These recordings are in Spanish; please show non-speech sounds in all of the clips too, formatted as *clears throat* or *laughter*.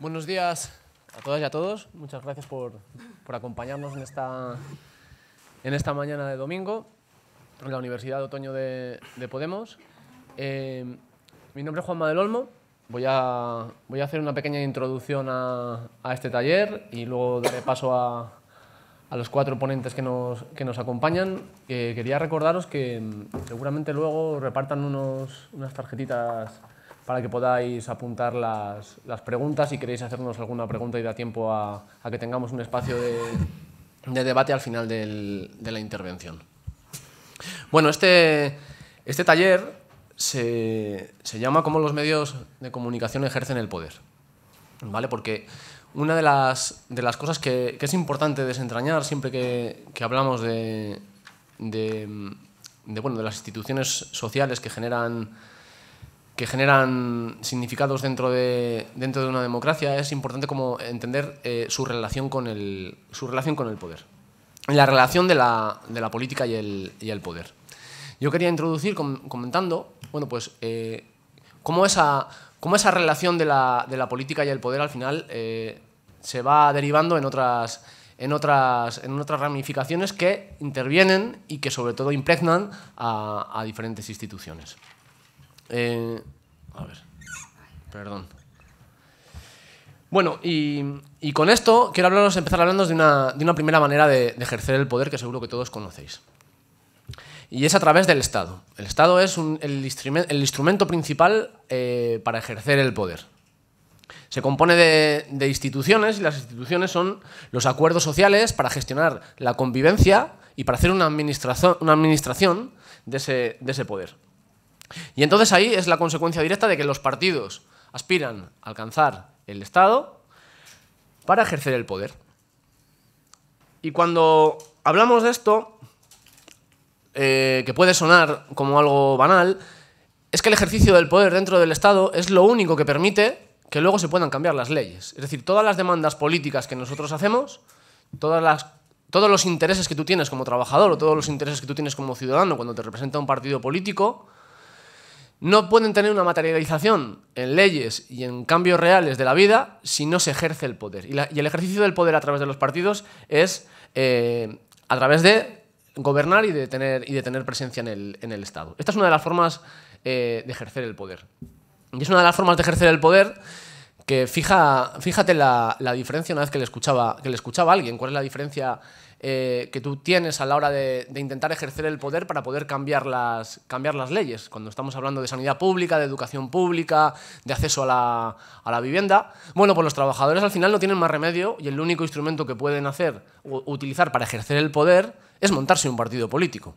Buenos días a todas y a todos. Muchas gracias por, acompañarnos en esta, en esta mañana de domingo en la Universidad de Otoño de, Podemos. Eh, mi nombre es Juan del Olmo. Voy a, voy a hacer una pequeña introducción a, este taller y luego daré paso a, los cuatro ponentes que nos, que nos acompañan. Eh, quería recordaros que mm, seguramente luego repartan unos, unas tarjetitas para que podáis apuntar las, preguntas. Si queréis hacernos alguna pregunta y da tiempo a, que tengamos un espacio de, debate al final de la intervención. Bueno, este, este taller se, llama Cómo los medios de comunicación ejercen el poder. ¿Vale? Porque una de las, de las cosas que, es importante desentrañar siempre que, hablamos de, bueno, de las instituciones sociales que generan que generan significados dentro de, dentro de una democracia, es importante como entender eh, su, relación con el, su relación con el poder, la relación de la, política y el, poder. Yo quería introducir comentando, bueno, pues eh, cómo, esa, esa relación de la, de la, política y el poder al final eh, se va derivando en otras, en otras, en otras ramificaciones que intervienen y que sobre todo impregnan a diferentes instituciones. Eh, a ver, perdón. Bueno, y, con esto quiero hablaros, empezar hablando de una, primera manera de, ejercer el poder que seguro que todos conocéis. Y es a través del Estado. El Estado es el, instrumento principal eh, para ejercer el poder. Se compone de, instituciones y las instituciones son los acuerdos sociales para gestionar la convivencia y para hacer una, administración, de ese poder. Y entonces ahí es la consecuencia directa de que los partidos aspiran a alcanzar el Estado para ejercer el poder. Y cuando hablamos de esto, eh, que puede sonar como algo banal, es que el ejercicio del poder dentro del Estado es lo único que permite que luego se puedan cambiar las leyes. Es decir, todas las demandas políticas que nosotros hacemos, todas las, todos los intereses que tú tienes como trabajador o todos los intereses que tú tienes como ciudadano cuando te representa un partido político, no pueden tener una materialización en leyes y en cambios reales de la vida si no se ejerce el poder. Y, el ejercicio del poder a través de los partidos es eh, a través de gobernar y de tener, y de tener presencia en el, Estado. Esta es una de las formas eh, de ejercer el poder. Y es una de las formas de ejercer el poder que fija, fíjate la, diferencia una vez que le, escuchaba, que le escuchaba a alguien, cuál es la diferencia eh, que tú tienes a la hora de, intentar ejercer el poder para poder cambiar las, cambiar las leyes. Cuando estamos hablando de sanidad pública, de educación pública, de acceso a la, a la vivienda, bueno, pues los trabajadores al final no tienen más remedio y el único instrumento que pueden hacer o utilizar para ejercer el poder es montarse un partido político.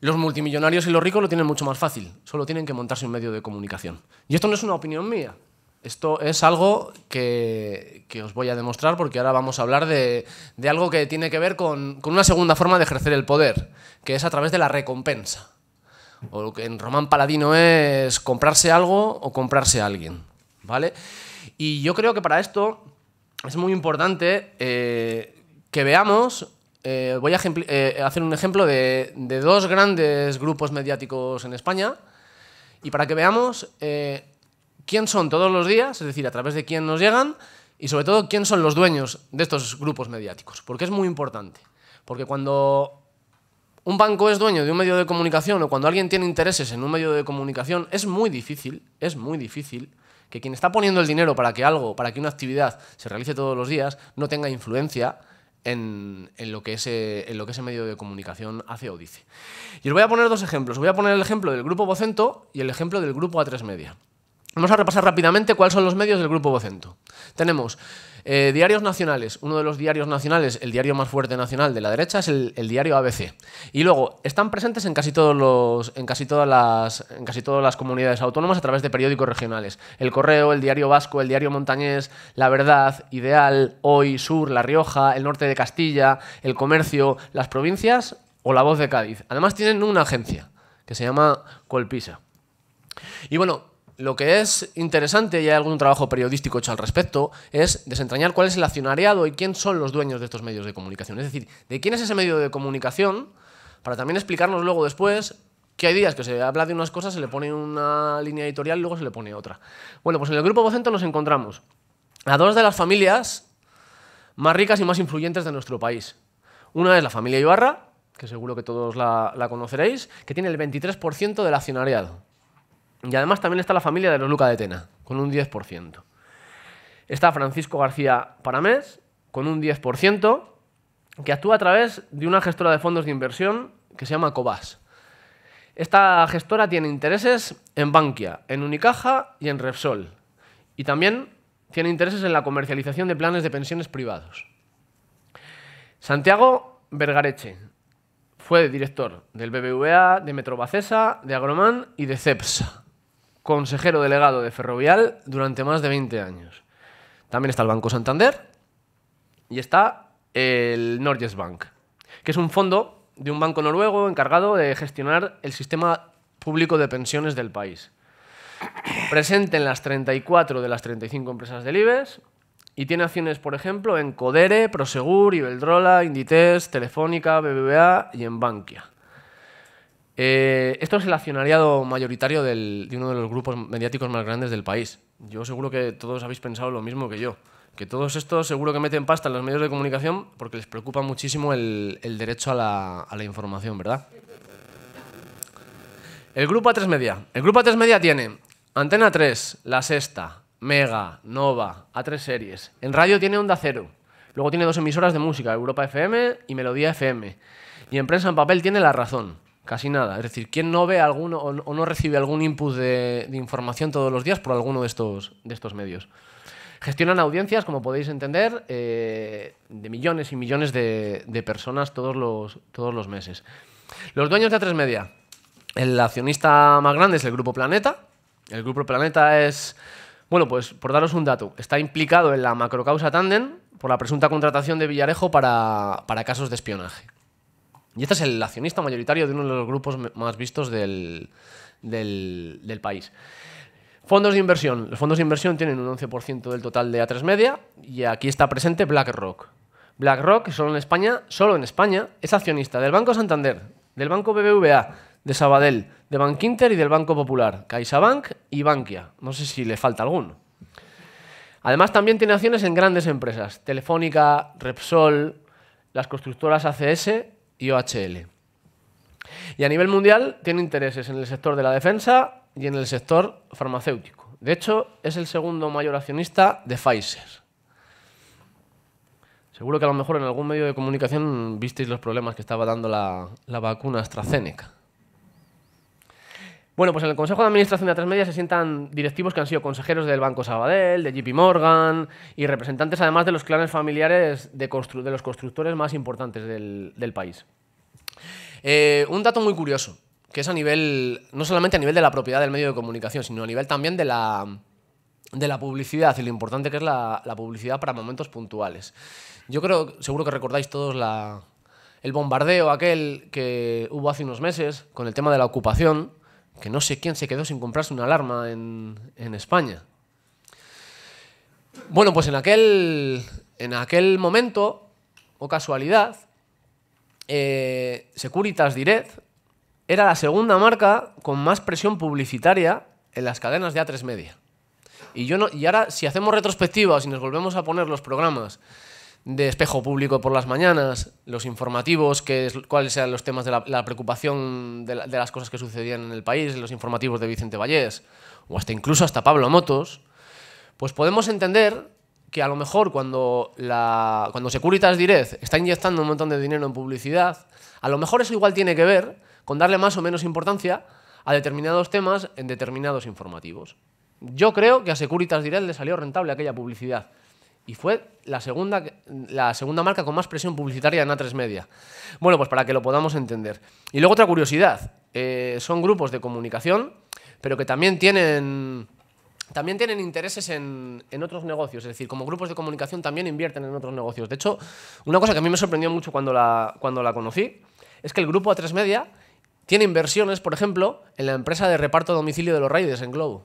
Los multimillonarios y los ricos lo tienen mucho más fácil, solo tienen que montarse un medio de comunicación. Y esto no es una opinión mía, esto es algo que, os voy a demostrar porque ahora vamos a hablar de, algo que tiene que ver con, una segunda forma de ejercer el poder, que es a través de la recompensa. O lo que en Román Paladino es comprarse algo o comprarse a alguien. ¿Vale? Y yo creo que para esto es muy importante eh, que veamos. Eh, voy a eh, hacer un ejemplo de, de, dos grandes grupos mediáticos en España. Y para que veamos quién son todos los días, es decir, a través de quién nos llegan, y sobre todo quién son los dueños de estos grupos mediáticos, porque es muy importante. Porque cuando un banco es dueño de un medio de comunicación o cuando alguien tiene intereses en un medio de comunicación, es muy difícil, es muy difícil que quien está poniendo el dinero para que algo, para que una actividad se realice todos los días, no tenga influencia en, lo que ese, medio de comunicación hace o dice. Y os voy a poner dos ejemplos. Os voy a poner el ejemplo del grupo Vocento y el ejemplo del grupo A3 Media. Vamos a repasar rápidamente cuáles son los medios del Grupo Vocento. Tenemos eh, diarios nacionales. Uno de los diarios nacionales, el diario más fuerte nacional de la derecha, es el, diario ABC. Y luego, están presentes en casi, todos los, en, casi todas las, en casi todas las comunidades autónomas a través de periódicos regionales. El Correo, el Diario Vasco, el Diario Montañés, La Verdad, Ideal, Hoy, Sur, La Rioja, el norte de Castilla, el Comercio, las provincias o La Voz de Cádiz. Además tienen una agencia que se llama Colpisa. Y bueno, lo que es interesante, y hay algún trabajo periodístico hecho al respecto, es desentrañar cuál es el accionariado y quién son los dueños de estos medios de comunicación. Es decir, de quién es ese medio de comunicación, para también explicarnos luego después que hay días que se habla de unas cosas, se le pone una línea editorial y luego se le pone otra. Bueno, pues en el grupo Vocento nos encontramos a dos de las familias más ricas y más influyentes de nuestro país. Una es la familia Ibarra, que seguro que todos la, la conoceréis, que tiene el 23% del accionariado. Y además también está la familia de los Luca de Tena, con un 10%. Está Francisco García Paramés, con un 10%, que actúa a través de una gestora de fondos de inversión que se llama Cobas. Esta gestora tiene intereses en Bankia, en Unicaja y en Repsol. Y también tiene intereses en la comercialización de planes de pensiones privados. Santiago Vergareche fue director del BBVA, de Metrobacesa, de Agroman y de CEPSA consejero delegado de Ferrovial durante más de 20 años. También está el Banco Santander y está el Norges Bank, que es un fondo de un banco noruego encargado de gestionar el sistema público de pensiones del país. Presente en las 34 de las 35 empresas del IBEX y tiene acciones, por ejemplo, en Codere, Prosegur, Ibeldrola, Inditex, Telefónica, BBVA y en Bankia. Eh, esto es el accionariado mayoritario de uno de los grupos mediáticos más grandes del país. Yo seguro que todos habéis pensado lo mismo que yo, que todos estos seguro que meten pasta en los medios de comunicación porque les preocupa muchísimo el, derecho a la, a la, información, ¿verdad? El grupo A3 Media. El grupo A3 Media tiene Antena 3, La Sexta, Mega, Nova, A3 Series. En radio tiene Onda Cero. Luego tiene dos emisoras de música, Europa FM y Melodía FM. Y en prensa en papel tiene La Razón. Casi nada. Es decir, ¿quién no ve alguno o no recibe algún input de, información todos los días por alguno de estos, de estos medios? Gestionan audiencias, como podéis entender, eh, de millones y millones de, personas todos los, todos los meses. Los dueños de A3 Media. El accionista más grande es el Grupo Planeta. El Grupo Planeta es, bueno, pues por daros un dato, está implicado en la macrocausa Tandem por la presunta contratación de Villarejo para casos de espionaje. Y este es el accionista mayoritario de uno de los grupos más vistos del, país. Fondos de inversión. Los fondos de inversión tienen un 11% del total de A3 Media y aquí está presente BlackRock. BlackRock, solo en España, solo en España, es accionista del Banco Santander, del Banco BBVA, de Sabadell, de Inter y del Banco Popular, CaixaBank y Bankia. No sé si le falta alguno. Además, también tiene acciones en grandes empresas, Telefónica, Repsol, las constructoras ACS y Y a nivel mundial tiene intereses en el sector de la defensa y en el sector farmacéutico. De hecho, es el segundo mayor accionista de Pfizer. Seguro que a lo mejor en algún medio de comunicación visteis los problemas que estaba dando la, la vacuna AstraZeneca. Bueno, pues en el Consejo de Administración de Atresmedia se sientan directivos que han sido consejeros del Banco Sabadell, de JP Morgan y representantes además de los clanes familiares de, los constructores más importantes del, país. Eh, un dato muy curioso, que es a nivel, no solamente a nivel de la propiedad del medio de comunicación, sino a nivel también de la, publicidad y lo importante que es la, publicidad para momentos puntuales. Yo creo, seguro que recordáis todos el bombardeo aquel que hubo hace unos meses con el tema de la ocupación que no sé quién se quedó sin comprarse una alarma en, España. Bueno, pues en aquel, en aquel momento, o casualidad, eh, Securitas Direct era la segunda marca con más presión publicitaria en las cadenas de A3 Media. Y, yo no, y ahora, si hacemos retrospectivas y nos volvemos a poner los programas de espejo público por las mañanas, los informativos, que cuáles eran los temas de la, preocupación de, las cosas que sucedían en el país, los informativos de Vicente Vallés, o hasta incluso hasta Pablo Motos, pues podemos entender que a lo mejor cuando, la, cuando Securitas Direct está inyectando un montón de dinero en publicidad, a lo mejor eso igual tiene que ver con darle más o menos importancia a determinados temas en determinados informativos. Yo creo que a Securitas Direct le salió rentable aquella publicidad. Y fue la segunda, la segunda marca con más presión publicitaria en A3 Media. Bueno, pues para que lo podamos entender. Y luego otra curiosidad. Eh, son grupos de comunicación, pero que también tienen también tienen intereses en, otros negocios, es decir, como grupos de comunicación también invierten en otros negocios. De hecho, una cosa que a mí me sorprendió mucho cuando la, cuando la conocí es que el grupo A3 Media tiene inversiones, por ejemplo, en la empresa de reparto a domicilio de los Raiders en Globo.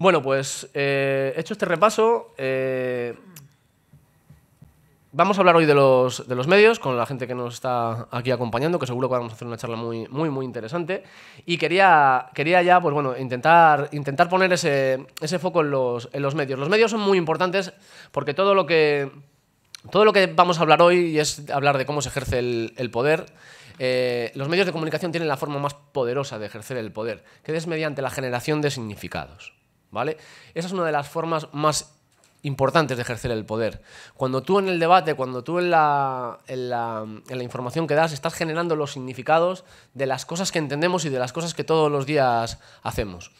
Bueno, pues eh, hecho este repaso, eh, vamos a hablar hoy de los, medios con la gente que nos está aquí acompañando, que seguro que vamos a hacer una charla muy, muy, muy interesante. Y quería, quería ya, pues bueno, intentar, intentar poner ese, foco en los, medios. Los medios son muy importantes porque todo lo que... Todo lo que vamos a hablar hoy es hablar de cómo se ejerce el, poder. Eh, los medios de comunicación tienen la forma más poderosa de ejercer el poder, que es mediante la generación de significados. ¿vale? Esa es una de las formas más importantes de ejercer el poder. Cuando tú en el debate, cuando tú en la, información que das, estás generando los significados de las cosas que entendemos y de las cosas que todos los días hacemos.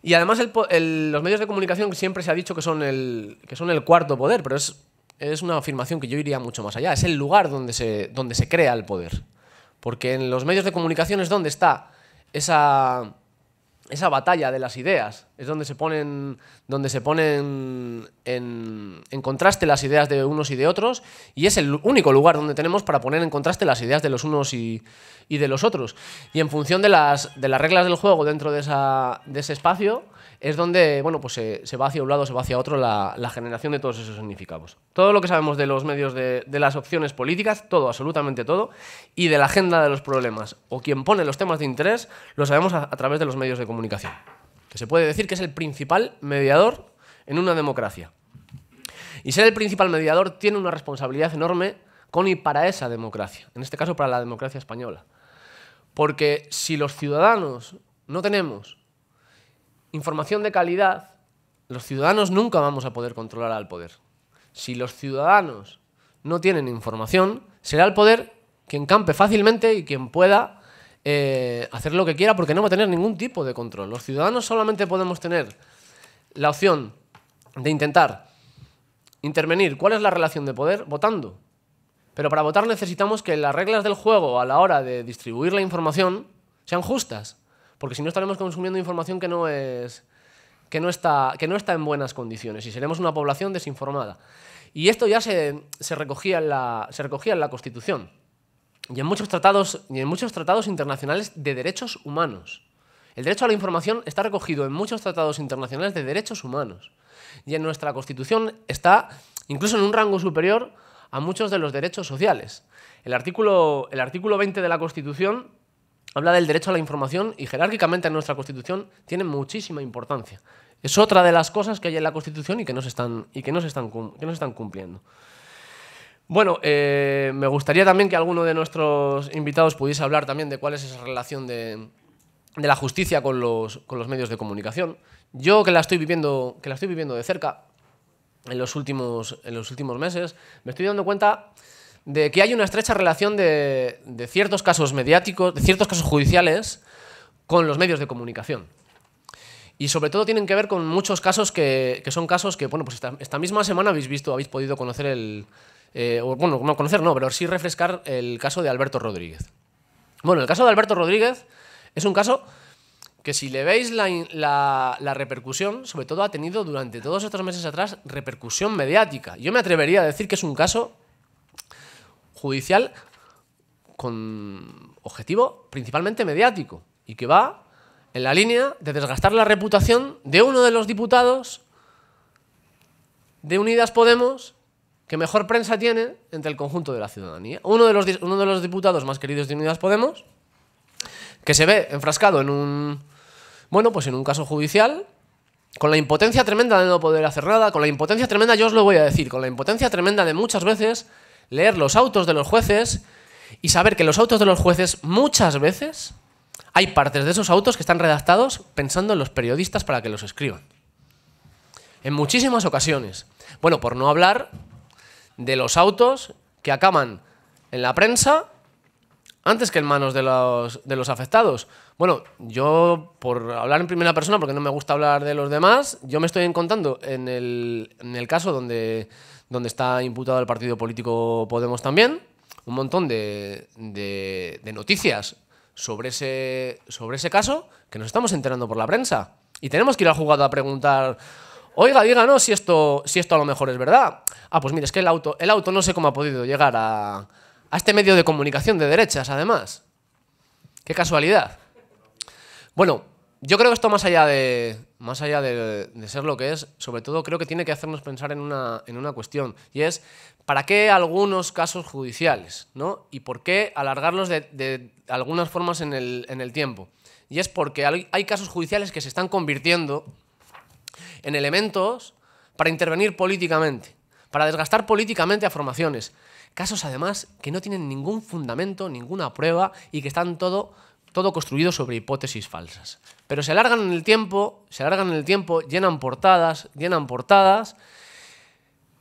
Y además los medios de comunicación siempre se ha dicho que son el, que son el cuarto poder, pero es, es, una afirmación que yo iría mucho más allá. Es el lugar donde se, donde se crea el poder. Porque en los medios de comunicación es donde está esa esa batalla de las ideas. Es donde se ponen, donde se ponen en, contraste las ideas de unos y de otros, y es el único lugar donde tenemos para poner en contraste las ideas de los unos y, de los otros. Y en función de las, de las reglas del juego dentro de, de ese espacio, es donde bueno, pues se, va hacia un lado, se va hacia otro la, generación de todos esos significados. Todo lo que sabemos de los medios de, de, las opciones políticas, todo, absolutamente todo, y de la agenda de los problemas o quien pone los temas de interés, lo sabemos a, través de los medios de comunicación, se puede decir que es el principal mediador en una democracia. Y ser el principal mediador tiene una responsabilidad enorme con y para esa democracia, en este caso para la democracia española. Porque si los ciudadanos no tenemos información de calidad, los ciudadanos nunca vamos a poder controlar al poder. Si los ciudadanos no tienen información, será el poder quien campe fácilmente y quien pueda eh, hacer lo que quiera porque no va a tener ningún tipo de control. Los ciudadanos solamente podemos tener la opción de intentar intervenir cuál es la relación de poder votando. Pero para votar necesitamos que las reglas del juego a la hora de distribuir la información sean justas. Porque si no estaremos consumiendo información que no, es, que no, está, que no está en buenas condiciones y seremos una población desinformada. Y esto ya se, recogía, en la, se recogía en la Constitución y en, muchos tratados, y en muchos tratados internacionales de derechos humanos. El derecho a la información está recogido en muchos tratados internacionales de derechos humanos. Y en nuestra Constitución está incluso en un rango superior a muchos de los derechos sociales. El artículo, el artículo 20 de la Constitución habla del derecho a la información y jerárquicamente en nuestra Constitución tiene muchísima importancia. Es otra de las cosas que hay en la Constitución y que no se están, y que no están, que no están cumpliendo. Bueno, eh, me gustaría también que alguno de nuestros invitados pudiese hablar también de cuál es esa relación de, la justicia con los, con los, medios de comunicación. Yo que la estoy viviendo, que la estoy viviendo de cerca en los, últimos, en los últimos meses, me estoy dando cuenta de que hay una estrecha relación de, ciertos casos mediáticos, de ciertos casos judiciales con los medios de comunicación. Y sobre todo tienen que ver con muchos casos que, son casos que, bueno, pues esta, misma semana habéis visto, habéis podido conocer el. Eh, bueno, no conocer, no, pero sí refrescar el caso de Alberto Rodríguez. Bueno, el caso de Alberto Rodríguez es un caso que, si le veis la, la repercusión, sobre todo ha tenido durante todos estos meses atrás repercusión mediática. Yo me atrevería a decir que es un caso judicial con objetivo principalmente mediático y que va en la línea de desgastar la reputación de uno de los diputados de Unidas Podemos que mejor prensa tiene entre el conjunto de la ciudadanía. Uno de los, uno de los diputados más queridos de Unidas Podemos, que se ve enfrascado en un, bueno, pues en un caso judicial, con la impotencia tremenda de no poder hacer nada, con la impotencia tremenda, yo os lo voy a decir, con la impotencia tremenda de muchas veces leer los autos de los jueces y saber que los autos de los jueces muchas veces hay partes de esos autos que están redactados pensando en los periodistas para que los escriban. En muchísimas ocasiones. Bueno, por no hablar de los autos que acaban en la prensa antes que en manos de los, de los afectados. Bueno, yo, por hablar en primera persona, porque no me gusta hablar de los demás, yo me estoy encontrando en el, en el caso donde donde está imputado el partido político Podemos también. Un montón de, de, noticias sobre ese, sobre ese caso que nos estamos enterando por la prensa. Y tenemos que ir al juzgado a preguntar, oiga, díganos si esto, si esto a lo mejor es verdad. Ah, pues mire, es que el auto, el auto no sé cómo ha podido llegar a, a este medio de comunicación de derechas, además. Qué casualidad. Bueno, yo creo que esto más allá de más allá de, ser lo que es, sobre todo creo que tiene que hacernos pensar en una, cuestión, y es ¿para qué algunos casos judiciales? ¿no? ¿Y por qué alargarlos de, algunas formas en el, en el, tiempo? Y es porque hay casos judiciales que se están convirtiendo en elementos para intervenir políticamente, para desgastar políticamente a formaciones. Casos además que no tienen ningún fundamento, ninguna prueba y que están todo todo construido sobre hipótesis falsas. Pero se alargan en el tiempo, se alargan en el tiempo, llenan portadas, llenan portadas.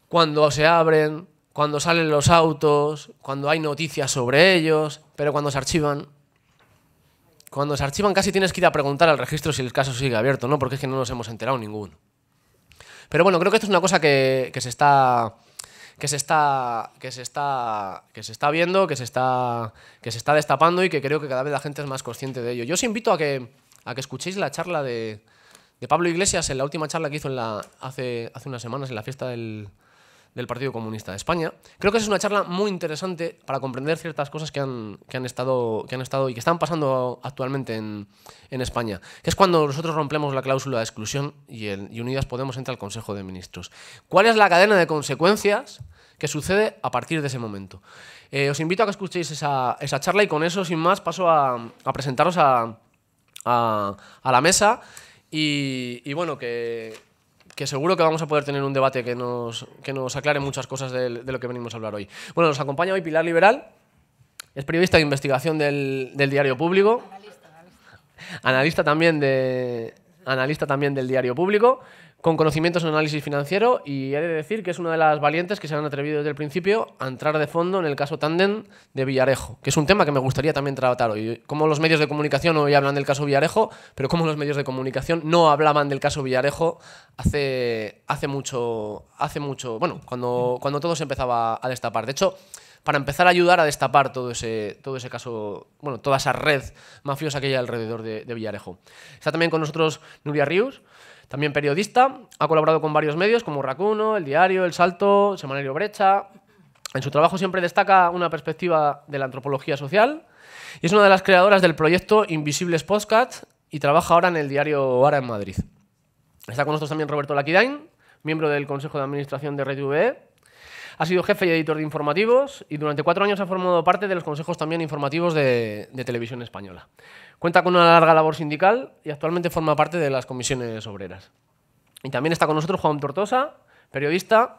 Cuando se abren, cuando salen los autos, cuando hay noticias sobre ellos, pero cuando se archivan, cuando se archivan casi tienes que ir a preguntar al registro si el caso sigue abierto, ¿no? Porque es que no nos hemos enterado ninguno. Pero bueno, creo que esto es una cosa que, que se está que se está que se está que se está viendo, que se está que se está destapando y que creo que cada vez la gente es más consciente de ello. Yo os invito a que a que escuchéis la charla de, de Pablo Iglesias en la última charla que hizo en la hace hace unas semanas en la fiesta del del Partido Comunista de España. Creo que es una charla muy interesante para comprender ciertas cosas que han, estado, que han estado y que están pasando actualmente en, España, que es cuando nosotros rompemos la cláusula de exclusión y, el, Unidas Podemos entrar al Consejo de Ministros. ¿Cuál es la cadena de consecuencias? que sucede a partir de ese momento. Eh, os invito a que escuchéis esa, charla y con eso, sin más, paso a, presentaros a, la mesa y, y bueno, que, que seguro que vamos a poder tener un debate que nos, que nos aclare muchas cosas de, lo que venimos a hablar hoy. Bueno, nos acompaña hoy Pilar Liberal, es periodista de investigación del, diario público. Analista, también de, analista también del diario público con conocimientos en análisis financiero y he de decir que es una de las valientes que se han atrevido desde el principio a entrar de fondo en el caso Tandem de Villarejo, que es un tema que me gustaría también tratar hoy. Como los medios de comunicación hoy hablan del caso Villarejo, pero como los medios de comunicación no hablaban del caso Villarejo hace, hace mucho, hace mucho, bueno, cuando, cuando todo se empezaba a destapar. De hecho, para empezar a ayudar a destapar todo ese, todo ese caso, bueno, toda esa red mafiosa que hay alrededor de, de Villarejo. Está también con nosotros Nuria Ríos, también periodista, ha colaborado con varios medios como Racuno, El Diario, El Salto, Semanario Brecha. En su trabajo siempre destaca una perspectiva de la antropología social y es una de las creadoras del proyecto Invisibles Podcast y trabaja ahora en el diario Ara en Madrid. Está con nosotros también Roberto Laquidain, miembro del Consejo de Administración de Red ha sido jefe y editor de informativos y durante cuatro años ha formado parte de los consejos también informativos de, Televisión Española. Cuenta con una larga labor sindical y actualmente forma parte de las comisiones obreras. Y también está con nosotros Juan Tortosa, periodista,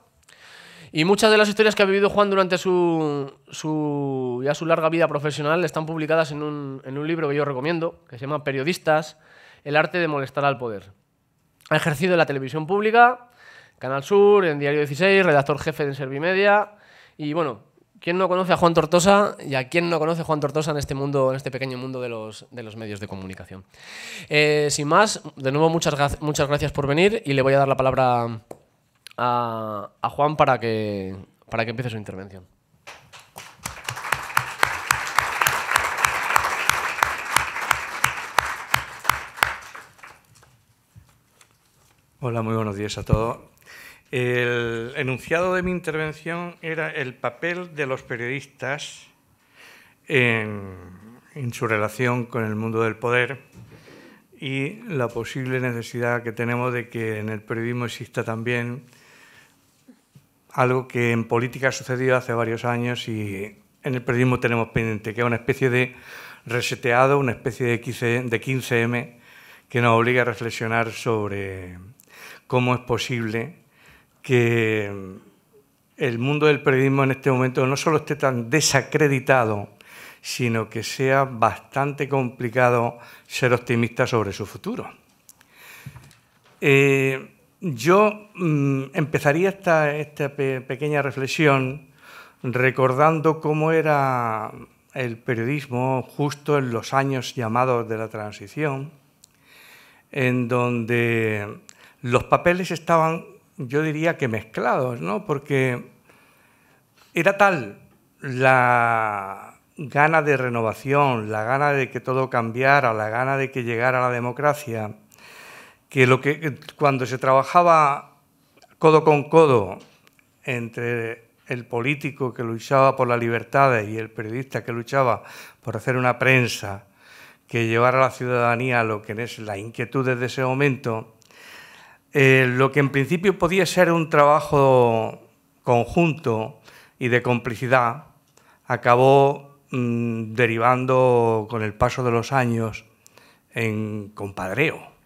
y muchas de las historias que ha vivido Juan durante su, ya su larga vida profesional están publicadas en un, en un, libro que yo recomiendo, que se llama Periodistas, el arte de molestar al poder. Ha ejercido en la televisión pública, Canal Sur, en Diario 16, redactor jefe de Servimedia. Y bueno, ¿quién no conoce a Juan Tortosa y a quién no conoce a Juan Tortosa en este mundo, en este pequeño mundo de los, de los medios de comunicación? Eh, sin más, de nuevo muchas, muchas gracias por venir y le voy a dar la palabra a, a Juan para que, para que empiece su intervención. Hola, muy buenos días a todos. El enunciado de mi intervención era el papel de los periodistas en, su relación con el mundo del poder y la posible necesidad que tenemos de que en el periodismo exista también algo que en política ha sucedido hace varios años y en el periodismo tenemos pendiente, que es una especie de reseteado, una especie de 15M que nos obliga a reflexionar sobre cómo es posible que el mundo del periodismo en este momento no solo esté tan desacreditado, sino que sea bastante complicado ser optimista sobre su futuro. Eh, yo mm, empezaría esta, pequeña reflexión recordando cómo era el periodismo justo en los años llamados de la transición, en donde los papeles estaban yo diría que mezclados, ¿no? Porque era tal la gana de renovación, la gana de que todo cambiara, la gana de que llegara la democracia, que, lo que cuando se trabajaba codo con codo entre el político que luchaba por la libertad y el periodista que luchaba por hacer una prensa que llevara a la ciudadanía lo que es la inquietud de ese momento, eh, lo que en principio podía ser un trabajo conjunto y de complicidad, acabó mm, derivando con el paso de los años en compadreo.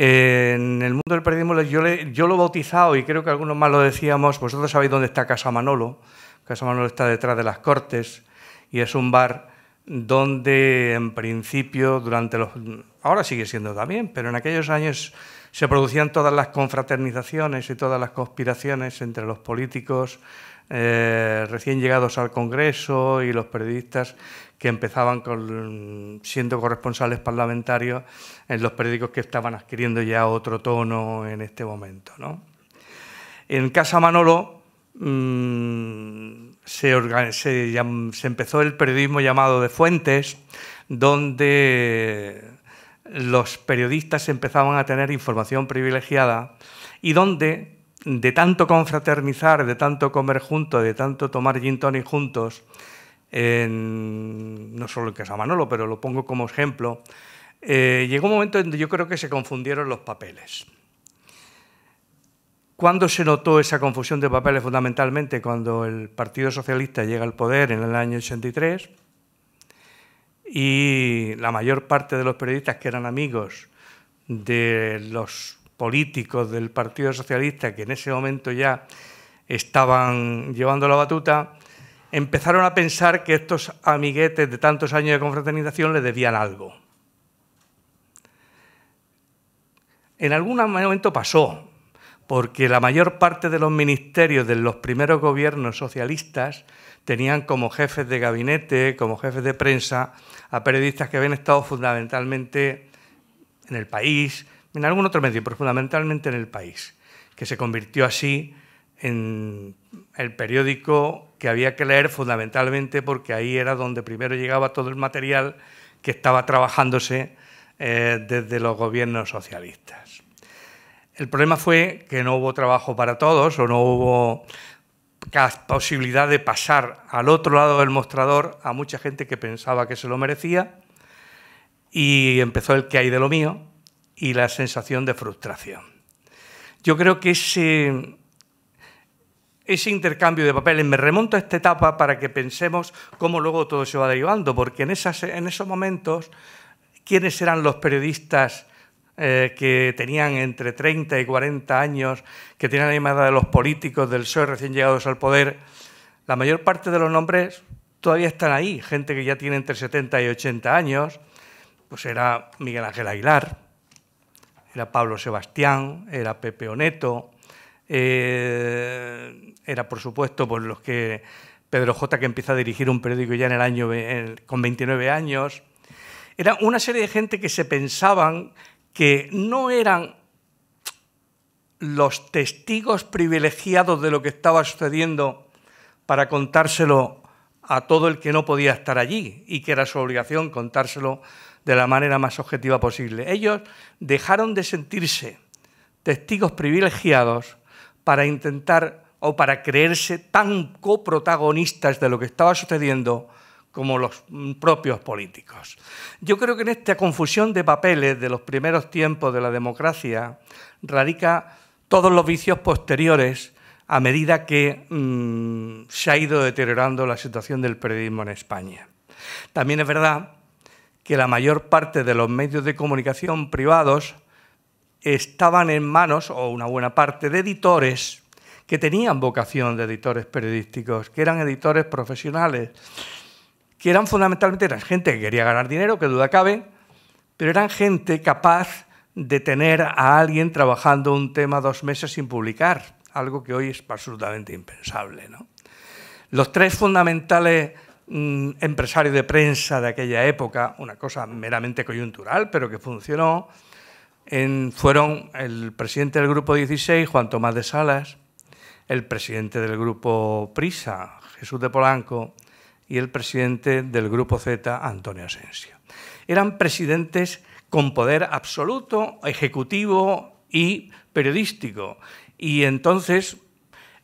en el mundo del periodismo yo, lo he bautizado y creo que algunos más lo decíamos, vosotros sabéis dónde está Casa Manolo, Casa Manolo está detrás de las Cortes y es un bar donde en principio durante los... ahora sigue siendo también, pero en aquellos años se producían todas las confraternizaciones y todas las conspiraciones entre los políticos eh, recién llegados al Congreso y los periodistas que empezaban siendo corresponsales parlamentarios en los periódicos que estaban adquiriendo ya otro tono en este momento. En Casa Manolo mm, se empezó el periodismo llamado de fuentes, donde los periodistas empezaban a tener información privilegiada y donde de tanto confraternizar, de tanto comer juntos, de tanto tomar gin tonic juntos, no solo en Casa Manolo, pero lo pongo como ejemplo, eh, llegó un momento en que yo creo que se confundieron los papeles. ¿Cuándo se notó esa confusión de papeles fundamentalmente? Cuando el Partido Socialista llega al poder en el año 83 y la mayor parte de los periodistas que eran amigos de los políticos del Partido Socialista que en ese momento ya estaban llevando la batuta, empezaron a pensar que estos amiguetes de tantos años de confraternización les debían algo. En algún momento pasó, porque la mayor parte de los ministerios de los primeros gobiernos socialistas tenían como jefes de gabinete, como jefes de prensa, a periodistas que habían estado fundamentalmente en el país, en algún otro medio, pero fundamentalmente en el país, que se convirtió así en el periódico que había que leer fundamentalmente porque ahí era donde primero llegaba todo el material que estaba trabajándose eh, desde los gobiernos socialistas. El problema fue que no hubo trabajo para todos o no hubo posibilidad de pasar al otro lado del mostrador a mucha gente que pensaba que se lo merecía y empezó el que hay de lo mío y la sensación de frustración. Yo creo que ese, ese intercambio de papeles me remonto a esta etapa para que pensemos cómo luego todo se va derivando, porque en, esas, en esos momentos, ¿quiénes eran los periodistas eh, que tenían entre 30 y 40 años, que tenían la misma de los políticos del PSOE recién llegados al poder, la mayor parte de los nombres todavía están ahí, gente que ya tiene entre 70 y 80 años, pues era Miguel Ángel Aguilar, era Pablo Sebastián, era Pepe Oneto, eh, era por supuesto por pues los que Pedro J que empieza a dirigir un periódico ya en el año con 29 años. Era una serie de gente que se pensaban que no eran los testigos privilegiados de lo que estaba sucediendo para contárselo a todo el que no podía estar allí y que era su obligación contárselo de la manera más objetiva posible. Ellos dejaron de sentirse testigos privilegiados para intentar o para creerse tan coprotagonistas de lo que estaba sucediendo como los mm, propios políticos. Yo creo que en esta confusión de papeles de los primeros tiempos de la democracia radica todos los vicios posteriores a medida que mm, se ha ido deteriorando la situación del periodismo en España. También es verdad que la mayor parte de los medios de comunicación privados estaban en manos, o una buena parte, de editores que tenían vocación de editores periodísticos, que eran editores profesionales que eran fundamentalmente eran gente que quería ganar dinero, que duda cabe, pero eran gente capaz de tener a alguien trabajando un tema dos meses sin publicar, algo que hoy es absolutamente impensable. Los tres fundamentales mm, empresarios de prensa de aquella época, una cosa meramente coyuntural, pero que funcionó, fueron el presidente del Grupo 16, Juan Tomás de Salas, el presidente del Grupo Prisa, Jesús de Polanco, y el presidente del Grupo Z, Antonio Asensio. Eran presidentes con poder absoluto, ejecutivo y periodístico. Y entonces,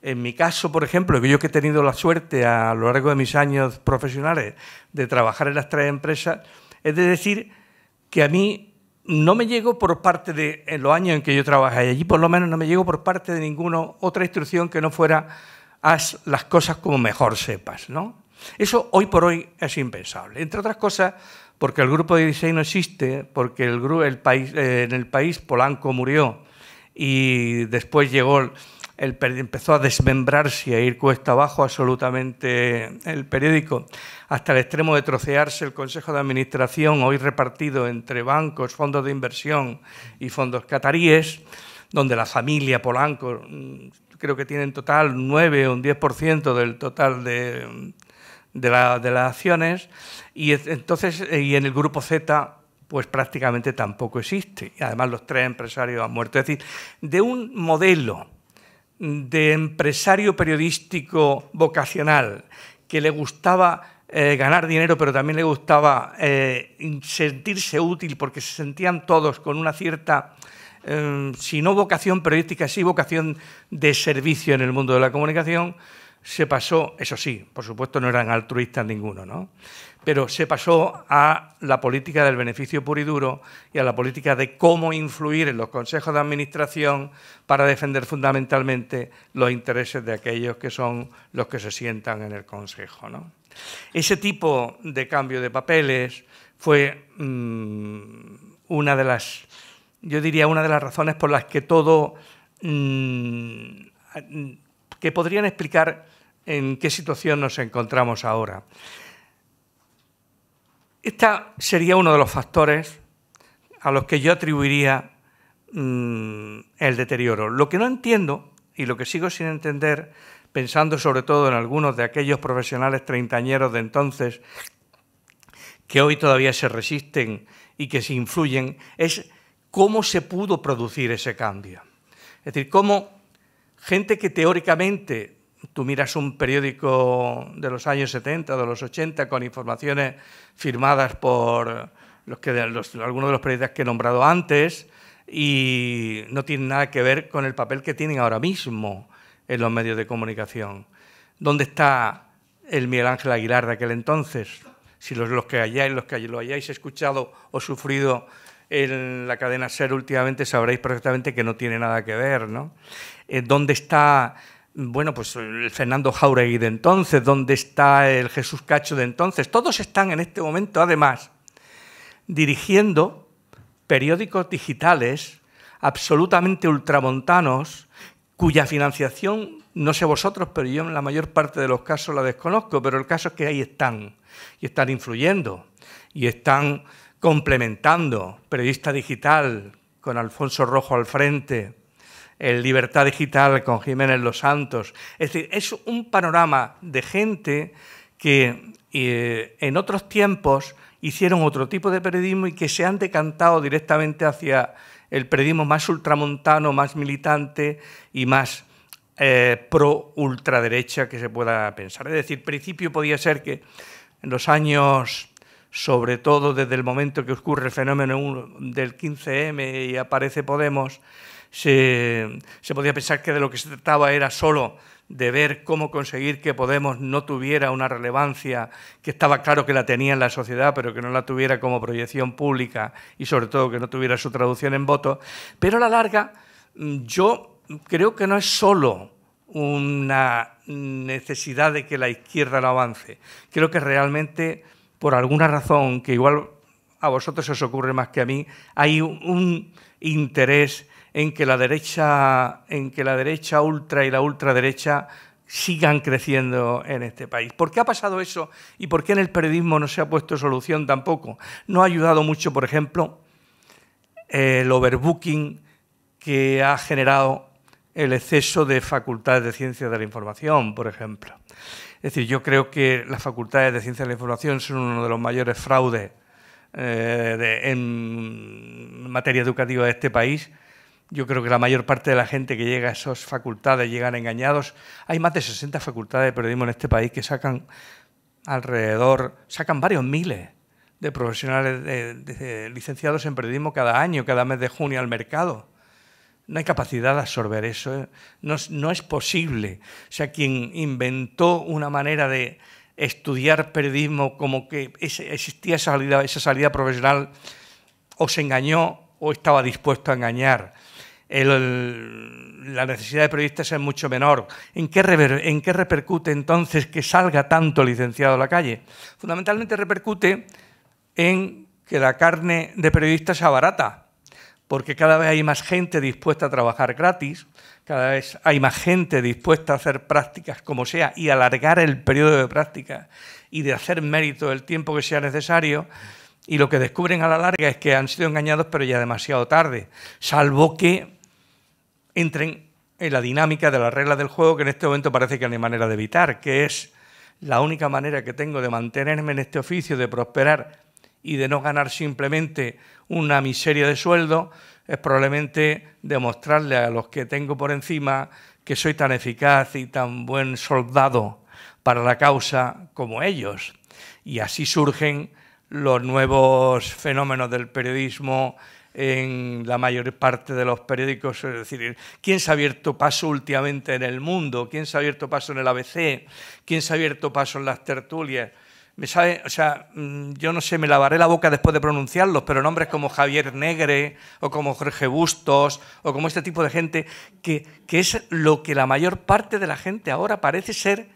en mi caso, por ejemplo, que yo que he tenido la suerte a lo largo de mis años profesionales de trabajar en las tres empresas, es de decir que a mí no me llegó por parte de en los años en que yo trabajé allí, por lo menos no me llegó por parte de ninguna otra instrucción que no fuera haz las cosas como mejor sepas, ¿no? Eso hoy por hoy es impensable. Entre otras cosas, porque el grupo de diseño no existe, porque el, país, eh, en el país Polanco murió y después llegó el, empezó a desmembrarse y a ir cuesta abajo absolutamente el periódico, hasta el extremo de trocearse el Consejo de Administración, hoy repartido entre bancos, fondos de inversión y fondos cataríes, donde la familia Polanco mm, creo que tiene en total 9 o un 10% del total de, de, las acciones y entonces eh, y en el grupo Z pues prácticamente tampoco existe. Y además los tres empresarios han muerto. Es decir, de un modelo de empresario periodístico vocacional que le gustaba eh, ganar dinero, pero también le gustaba eh, sentirse útil porque se sentían todos con una cierta, si no vocación periodística, sí vocación de servicio en el mundo de la comunicación, se pasó, eso sí, por supuesto no eran altruistas ninguno, ¿no? pero se pasó a la política del beneficio puro y duro y a la política de cómo influir en los consejos de administración para defender fundamentalmente los intereses de aquellos que son los que se sientan en el consejo. Ese tipo de cambio de papeles fue mm, una de las, yo diría, una de las razones por las que todo... Mm, que podrían explicar en qué situación nos encontramos ahora. Este sería uno de los factores a los que yo atribuiría mm, el deterioro. Lo que no entiendo y lo que sigo sin entender, pensando sobre todo en algunos de aquellos profesionales treintañeros de entonces que hoy todavía se resisten y que se influyen, es cómo se pudo producir ese cambio. Es decir, cómo gente que teóricamente tú miras un periódico de los años 70, de los 80, con informaciones firmadas por los que, algunos de los periodistas que he nombrado antes, y no tienen nada que ver con el papel que tienen ahora mismo en los medios de comunicación. ¿Dónde está el Miguel Ángel Aguilar de aquel entonces? Si los, que hayáis, los que lo hayáis escuchado o sufrido en la cadena SER últimamente sabréis perfectamente que no tiene nada que ver, ¿no? Eh, ¿Dónde está, bueno, pues el Fernando Jauregui de entonces? ¿Dónde está el Jesús Cacho de entonces? Todos están en este momento, además, dirigiendo periódicos digitales absolutamente ultramontanos cuya financiación, no sé vosotros, pero yo en la mayor parte de los casos la desconozco, pero el caso es que ahí están, y están influyendo, y están complementando Periodista Digital con Alfonso Rojo al frente, el Libertad Digital con Jiménez Los Santos. Es decir, es un panorama de gente que eh, en otros tiempos hicieron otro tipo de periodismo y que se han decantado directamente hacia el periodismo más ultramontano, más militante y más eh, pro ultraderecha que se pueda pensar. Es decir, principio podía ser que en los años sobre todo desde el momento que ocurre el fenómeno del 15M y aparece Podemos, se, podía pensar que de lo que se trataba era solo de ver cómo conseguir que Podemos no tuviera una relevancia que estaba claro que la tenía en la sociedad, pero que no la tuviera como proyección pública y sobre todo que no tuviera su traducción en voto. Pero a la larga, yo creo que no es solo una necesidad de que la izquierda lo avance. Creo que realmente por alguna razón que igual a vosotros os ocurre más que a mí, hay un interés en que la derecha, en que la derecha ultra y la ultraderecha sigan creciendo en este país. ¿Por qué ha pasado eso y por qué en el periodismo no se ha puesto solución tampoco? No ha ayudado mucho, por ejemplo, el overbooking que ha generado el exceso de facultades de ciencias de la información, por ejemplo. Es decir, yo creo que las facultades de ciencia de la información son uno de los mayores fraudes eh, en materia educativa de este país. Yo creo que la mayor parte de la gente que llega a esas facultades llegan engañados. Hay más de 60 facultades de periodismo en este país que sacan alrededor, sacan varios miles de profesionales licenciados en periodismo cada año, cada mes de junio al mercado. No hay capacidad de absorber eso. ¿eh? No, es posible. O sea, quien inventó una manera de estudiar periodismo como que existía esa salida, profesional, o se engañó o estaba dispuesto a engañar. la necesidad de periodistas es mucho menor. ¿En qué, repercute entonces que salga tanto licenciado a la calle? Fundamentalmente repercute en que la carne de periodista sea barata porque cada vez hay más gente dispuesta a trabajar gratis, cada vez hay más gente dispuesta a hacer prácticas como sea y alargar el periodo de práctica y de hacer mérito el tiempo que sea necesario. Y lo que descubren a la larga es que han sido engañados, pero ya demasiado tarde, salvo que entren en la dinámica de las reglas del juego que en este momento parece que no hay manera de evitar, que es la única manera que tengo de mantenerme en este oficio, de prosperar y de no ganar simplemente una miseria de sueldo, es probablemente demostrarle a los que tengo por encima que soy tan eficaz y tan buen soldado para la causa como ellos. Y así surgen los nuevos fenómenos del periodismo en la mayor parte de los periódicos, es decir, quién se ha abierto paso últimamente en el mundo, quién se ha abierto paso en el ABC, quién se ha abierto paso en las tertulias, sabe, o sea, mm, yo no sé, me lavaré la boca después de pronunciarlos, pero nombres como Javier Negre o como Jorge Bustos o como este tipo de gente, que, es lo que la mayor parte de la gente ahora parece ser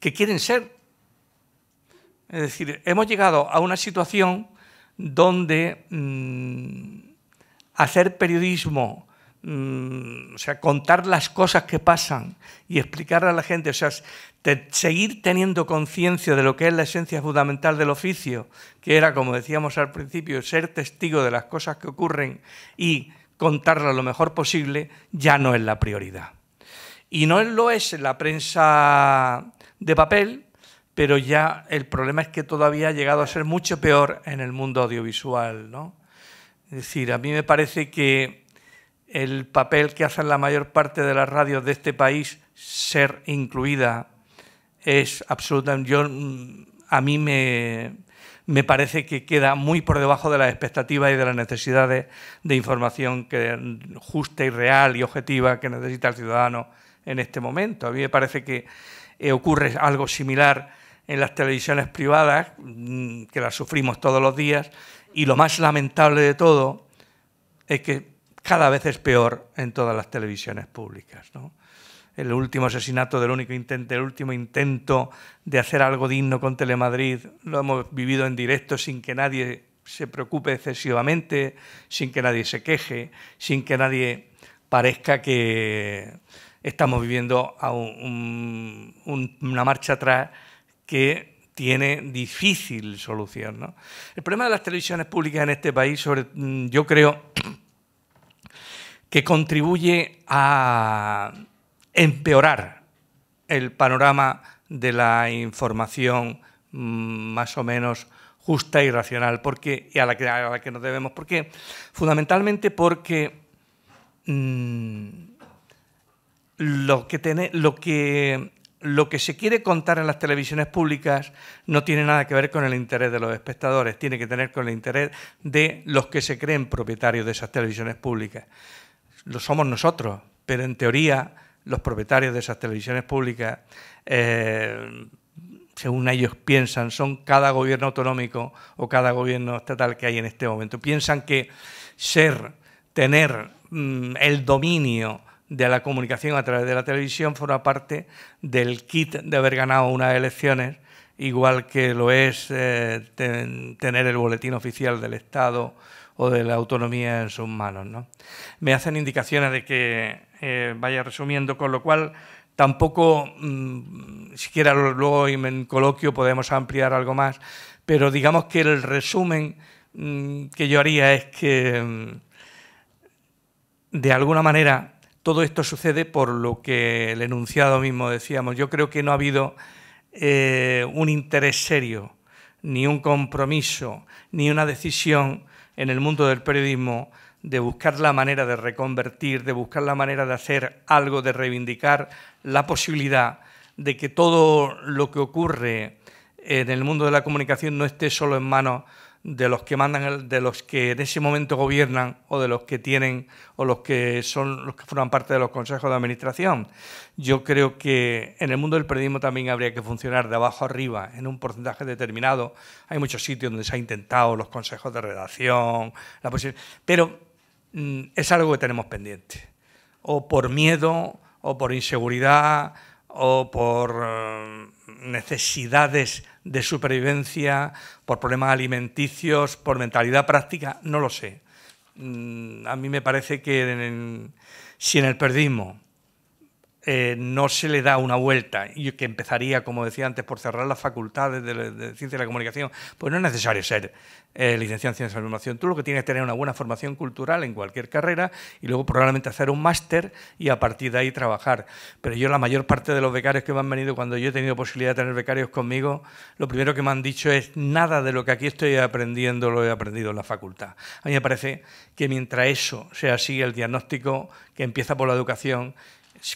que quieren ser. Es decir, hemos llegado a una situación donde mm, hacer periodismo Mm, o sea, contar las cosas que pasan y explicar a la gente, o sea, seguir teniendo conciencia de lo que es la esencia fundamental del oficio, que era, como decíamos al principio, ser testigo de las cosas que ocurren y contarlas lo mejor posible, ya no es la prioridad. Y no lo es en la prensa de papel, pero ya el problema es que todavía ha llegado a ser mucho peor en el mundo audiovisual, ¿no? Es decir, a mí me parece que el papel que hacen la mayor parte de las radios de este país, ser incluida, es absolutamente... Mm, a mí me, me parece que queda muy por debajo de las expectativas y de las necesidades de información que, mm, justa y real y objetiva que necesita el ciudadano en este momento. A mí me parece que eh, ocurre algo similar en las televisiones privadas, mm, que las sufrimos todos los días, y lo más lamentable de todo es que cada vez es peor en todas las televisiones públicas. El último asesinato del único intento, el último intento de hacer algo digno con Telemadrid, lo hemos vivido en directo sin que nadie se preocupe excesivamente, sin que nadie se queje, sin que nadie parezca que estamos viviendo una marcha atrás que tiene difícil solución. El problema de las televisiones públicas en este país, mm, yo creo que contribuye a empeorar el panorama de la información mm, más o menos justa y racional porque, y a la, que, nos debemos. ¿Por qué? Fundamentalmente porque mm, lo, que tiene, lo, que, lo que se quiere contar en las televisiones públicas no tiene nada que ver con el interés de los espectadores, tiene que tener con el interés de los que se creen propietarios de esas televisiones públicas lo somos nosotros, pero en teoría los propietarios de esas televisiones públicas, eh, según ellos piensan, son cada gobierno autonómico o cada gobierno estatal que hay en este momento. Piensan que ser, tener mm, el dominio de la comunicación a través de la televisión forma parte del kit de haber ganado unas elecciones, igual que lo es eh, tener el boletín oficial del Estado o de la autonomía en sus manos. ¿no? Me hacen indicaciones de que eh, vaya resumiendo, con lo cual tampoco, mm, siquiera luego en coloquio podemos ampliar algo más, pero digamos que el resumen mm, que yo haría es que, mm, de alguna manera, todo esto sucede por lo que el enunciado mismo decíamos. Yo creo que no ha habido eh, un interés serio, ni un compromiso, ni una decisión en el mundo del periodismo de buscar la manera de reconvertir, de buscar la manera de hacer algo, de reivindicar la posibilidad de que todo lo que ocurre en el mundo de la comunicación no esté solo en manos de los que mandan, de los que en ese momento gobiernan o de los que tienen o los que son los que forman parte de los consejos de administración. Yo creo que en el mundo del periodismo también habría que funcionar de abajo arriba en un porcentaje determinado. Hay muchos sitios donde se ha intentado los consejos de redacción, la pero mm, es algo que tenemos pendiente. O por miedo, o por inseguridad, o por mm, necesidades de supervivencia, por problemas alimenticios, por mentalidad práctica, no lo sé. Mm, a mí me parece que si en el perdismo. Eh, no se le da una vuelta y que empezaría, como decía antes, por cerrar las facultades de, ciencia de la comunicación, pues no es necesario ser eh, licenciado en ciencias de la información. Tú lo que tienes es tener una buena formación cultural en cualquier carrera y luego probablemente hacer un máster y a partir de ahí trabajar. Pero yo la mayor parte de los becarios que me han venido cuando yo he tenido posibilidad de tener becarios conmigo, lo primero que me han dicho es nada de lo que aquí estoy aprendiendo lo he aprendido en la facultad. A mí me parece que mientras eso sea así, el diagnóstico que empieza por la educación,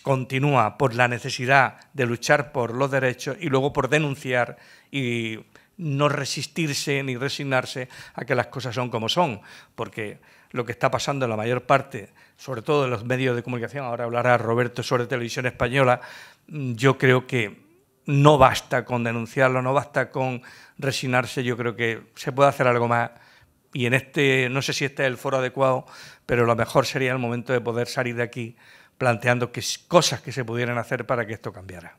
continúa por la necesidad de luchar por los derechos y luego por denunciar y no resistirse ni resignarse a que las cosas son como son, porque lo que está pasando en la mayor parte, sobre todo en los medios de comunicación, ahora hablará Roberto sobre televisión española, mm, yo creo que no basta con denunciarlo, no basta con resignarse, yo creo que se puede hacer algo más y en este, no sé si este es el foro adecuado, pero lo mejor sería el momento de poder salir de aquí planteando cosas que se pudieran hacer para que esto cambiara.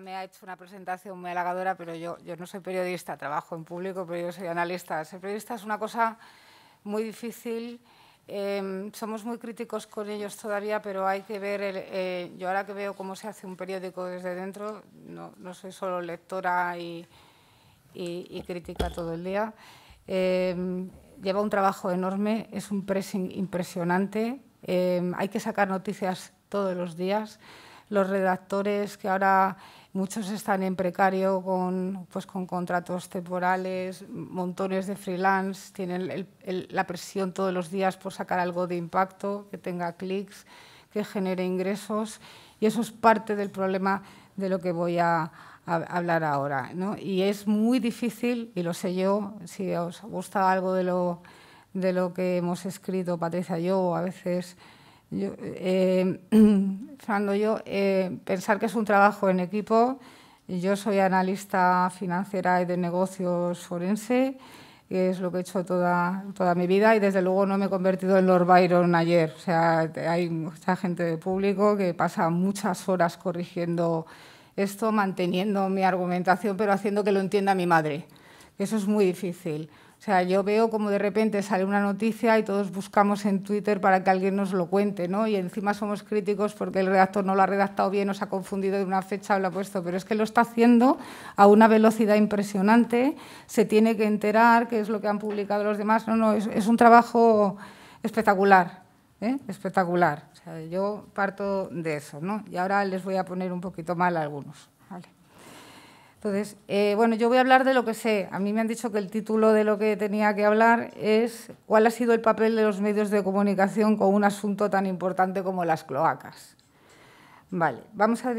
me ha hecho una presentación muy halagadora, pero yo, yo no soy periodista, trabajo en público, pero yo soy analista. Ser periodista es una cosa muy difícil. Em, somos muy críticos con ellos todavía, pero hay que ver, el, eh, yo ahora que veo cómo se hace un periódico desde dentro, no, no soy solo lectora y, y, crítica todo el día, em, lleva un trabajo enorme, es un pressing impresionante, em, hay que sacar noticias todos los días. Los redactores que ahora Muchos están en precario con, pues, con contratos temporales, montones de freelance, tienen la presión todos los días por sacar algo de impacto, que tenga clics, que genere ingresos. Y eso es parte del problema de lo que voy a, hablar ahora. Y es muy difícil, y lo sé yo, si os gusta algo de lo, de lo que hemos escrito Patricia y yo, a veces yo, eh, *clears throat* Fernando, yo eh, pensar que es un trabajo en equipo. Yo soy analista financiera y de negocios forense, que es lo que he hecho toda, toda mi vida y desde luego no me he convertido en Lord Byron ayer. O sea, hay mucha gente de público que pasa muchas horas corrigiendo esto, manteniendo mi argumentación, pero haciendo que lo entienda mi madre. Eso es muy difícil. O sea, yo veo como de repente sale una noticia y todos buscamos en Twitter para que alguien nos lo cuente, ¿no? Y encima somos críticos porque el redactor no lo ha redactado bien, nos ha confundido de una fecha lo ha puesto, pero es que lo está haciendo a una velocidad impresionante, se tiene que enterar qué es lo que han publicado los demás. No, no, es, un trabajo espectacular, ¿eh? espectacular. O sea, yo parto de eso, ¿no? Y ahora les voy a poner un poquito mal a algunos. Entonces, eh, bueno, yo voy a hablar de lo que sé. A mí me han dicho que el título de lo que tenía que hablar es cuál ha sido el papel de los medios de comunicación con un asunto tan importante como las cloacas. Vale, vamos a,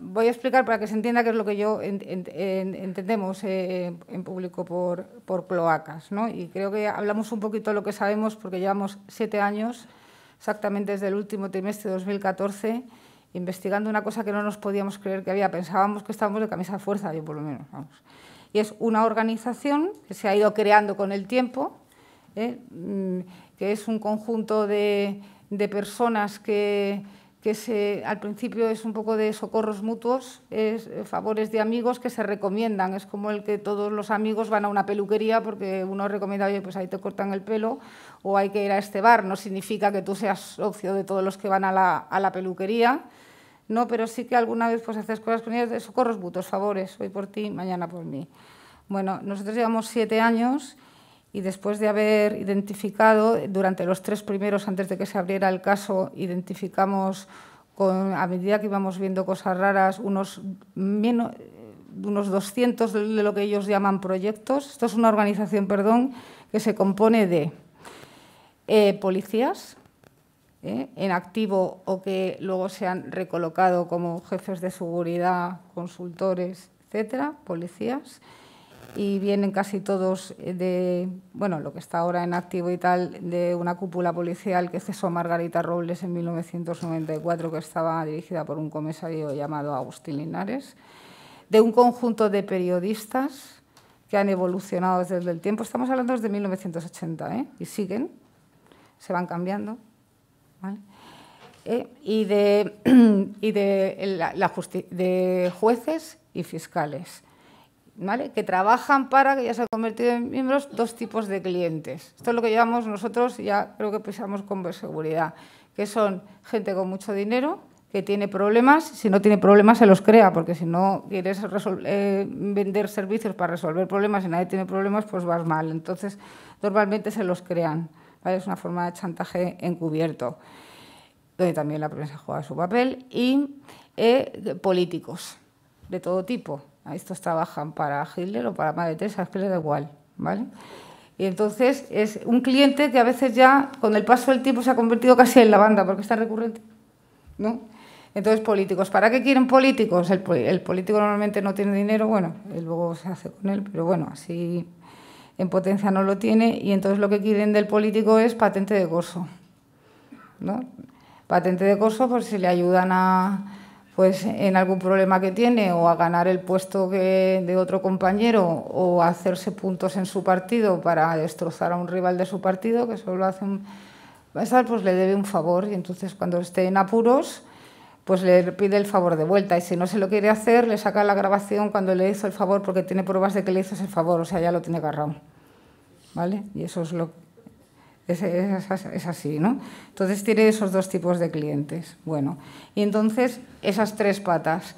voy a explicar para que se entienda qué es lo que yo entendemos eh, en público por, por cloacas. ¿no? Y creo que hablamos un poquito de lo que sabemos porque llevamos siete años, exactamente desde el último trimestre de 2014 investigando una cosa que no nos podíamos creer que había. Pensábamos que estábamos de camisa de fuerza, yo por lo menos, Y es una organización que se ha ido creando con el tiempo, ¿eh? mm, que es un conjunto de, personas que, al principio es un poco de socorros mutuos, es eh, favores de amigos que se recomiendan. Es como el que todos los amigos van a una peluquería porque uno recomienda, oye, pues ahí te cortan el pelo o hay que ir a este bar. No significa que tú seas socio de todos los que van a la peluquería. No, pero sí que alguna vez pues haces cosas con ellos de socorros butos, favores, hoy por ti, mañana por mí. Bueno, nosotros llevamos siete años y después de haber identificado, durante los tres primeros, antes de que se abriera el caso, identificamos con, a medida que íbamos viendo cosas raras, unos, menos, unos 200 de lo que ellos llaman proyectos. Esto es una organización, perdón, que se compone de eh, policías, ¿eh? en activo o que luego se han recolocado como jefes de seguridad, consultores, etcétera, policías, y vienen casi todos de, bueno, lo que está ahora en activo y tal, de una cúpula policial que cesó Margarita Robles en 1994, que estaba dirigida por un comisario llamado Agustín Linares, de un conjunto de periodistas que han evolucionado desde el tiempo, estamos hablando desde 1980, ¿eh? y siguen, se van cambiando, eh, y de, *clears throat* y de, la, de jueces y fiscales, ¿vale? que trabajan para, que ya se han convertido en miembros, dos tipos de clientes. Esto es lo que llevamos nosotros, ya creo que pensamos con seguridad, que son gente con mucho dinero, que tiene problemas, si no tiene problemas se los crea, porque si no quieres eh, vender servicios para resolver problemas y nadie tiene problemas, pues vas mal. Entonces, normalmente se los crean. Es una forma de chantaje encubierto, donde también la prensa juega su papel, y eh, políticos de todo tipo. Estos trabajan para Hitler o para Madre Teresa, es que da igual, ¿vale? Y entonces es un cliente que a veces ya con el paso del tiempo se ha convertido casi en la banda, porque está recurrente, Entonces, políticos. ¿Para qué quieren políticos? El, el, político normalmente no tiene dinero, bueno, él luego se hace con él, pero bueno, así en potencia no lo tiene y entonces lo que quieren del político es patente de corso. ¿no? Patente de corso ...por si le ayudan a pues en algún problema que tiene o a ganar el puesto de otro compañero o a hacerse puntos en su partido para destrozar a un rival de su partido que solo hace un, pues le debe un favor y entonces cuando esté en apuros pues le pide el favor de vuelta y si no se lo quiere hacer, le saca la grabación cuando le hizo el favor porque tiene pruebas de que le hizo ese favor, o sea, ya lo tiene agarrado. ¿Vale? Y eso es lo es, es, así, ¿no? Entonces tiene esos dos tipos de clientes. Bueno, y entonces esas tres patas.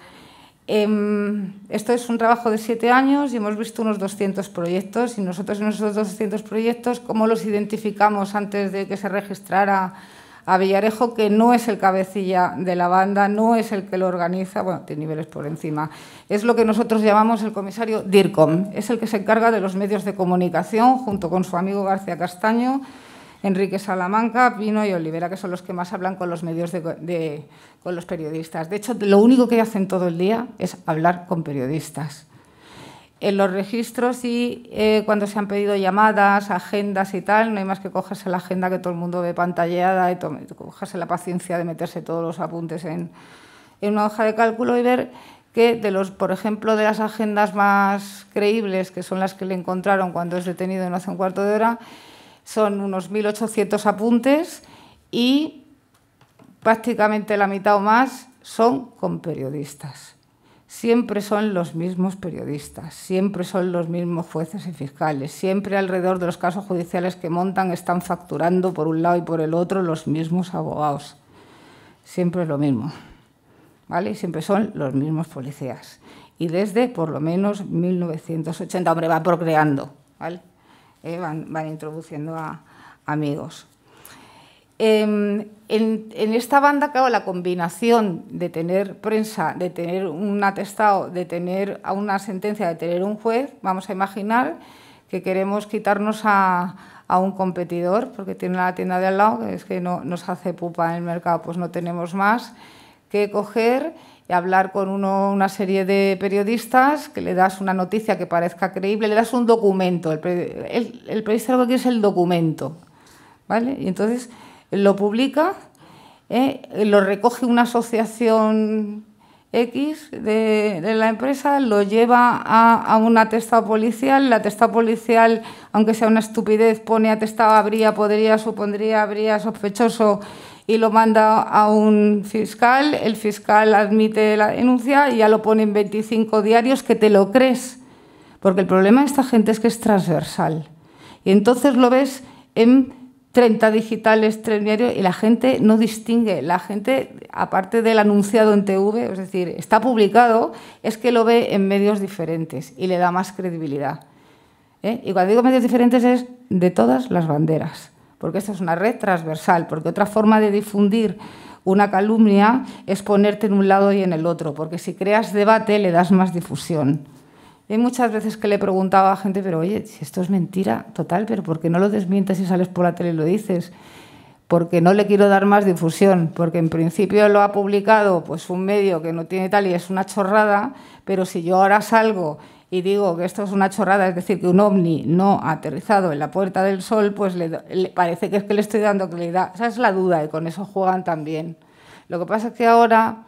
Em, esto es un trabajo de siete años y hemos visto unos 200 proyectos y nosotros en esos 200 proyectos, ¿cómo los identificamos antes de que se registrara a Villarejo, que no es el cabecilla de la banda, no es el que lo organiza, bueno, tiene niveles por encima. Es lo que nosotros llamamos el comisario DIRCOM, es el que se encarga de los medios de comunicación, junto con su amigo García Castaño, Enrique Salamanca, Pino y Olivera, que son los que más hablan con los medios con los periodistas. De hecho, lo único que hacen todo el día es hablar con periodistas en los registros y eh, cuando se han pedido llamadas, agendas y tal, no hay más que cogerse la agenda que todo el mundo ve pantallada y cogerse la paciencia de meterse todos los apuntes en, una hoja de cálculo y ver que de los, por ejemplo, de las agendas más creíbles, que son las que le encontraron cuando es detenido en hace un cuarto de hora, son unos 1.800 apuntes y prácticamente la mitad o más son con periodistas siempre son los mismos periodistas, siempre son los mismos jueces y fiscales, siempre alrededor de los casos judiciales que montan están facturando por un lado y por el otro los mismos abogados. Siempre es lo mismo. ¿Vale? siempre son los mismos policías. Y desde por lo menos 1980, hombre, va procreando, ¿vale? Eh, van, van introduciendo a amigos. Em, en, esta banda, claro, la combinación de tener prensa, de tener un atestado, de tener a una sentencia, de tener un juez, vamos a imaginar que queremos quitarnos a, un competidor, porque tiene la tienda de al lado, que es que no, nos hace pupa en el mercado, pues no tenemos más que coger y hablar con una serie de periodistas, que le das una noticia que parezca creíble, le das un documento. El, el periodista lo que quiere es el documento. ¿vale? Y entonces lo publica, ¿eh? lo recoge una asociación X de, la empresa, lo lleva a, un una testa policial, la atestado policial, aunque sea una estupidez, pone atestado habría, podría, supondría, habría, sospechoso y lo manda a un fiscal, el fiscal admite la denuncia y ya lo pone en 25 diarios que te lo crees, porque el problema de esta gente es que es transversal. Y entonces lo ves en 30 digitales, 3 diarios, y la gente no distingue. La gente, aparte del anunciado en TV, es decir, está publicado, es que lo ve en medios diferentes y le da más credibilidad. ¿eh? Y cuando digo medios diferentes es de todas las banderas, porque esta es una red transversal, porque otra forma de difundir una calumnia es ponerte en un lado y en el otro, porque si creas debate le das más difusión. Hay muchas veces que le preguntaba a gente, pero oye, si esto es mentira, total, pero ¿por qué no lo desmientes y sales por la tele y lo dices? Porque no le quiero dar más difusión, porque en principio lo ha publicado pues un medio que no tiene tal y es una chorrada, pero si yo ahora salgo y digo que esto es una chorrada, es decir, que un ovni no ha aterrizado en la Puerta del Sol, pues le, parece que es que le estoy dando claridad. Esa es la duda y con eso juegan también. Lo que pasa es que ahora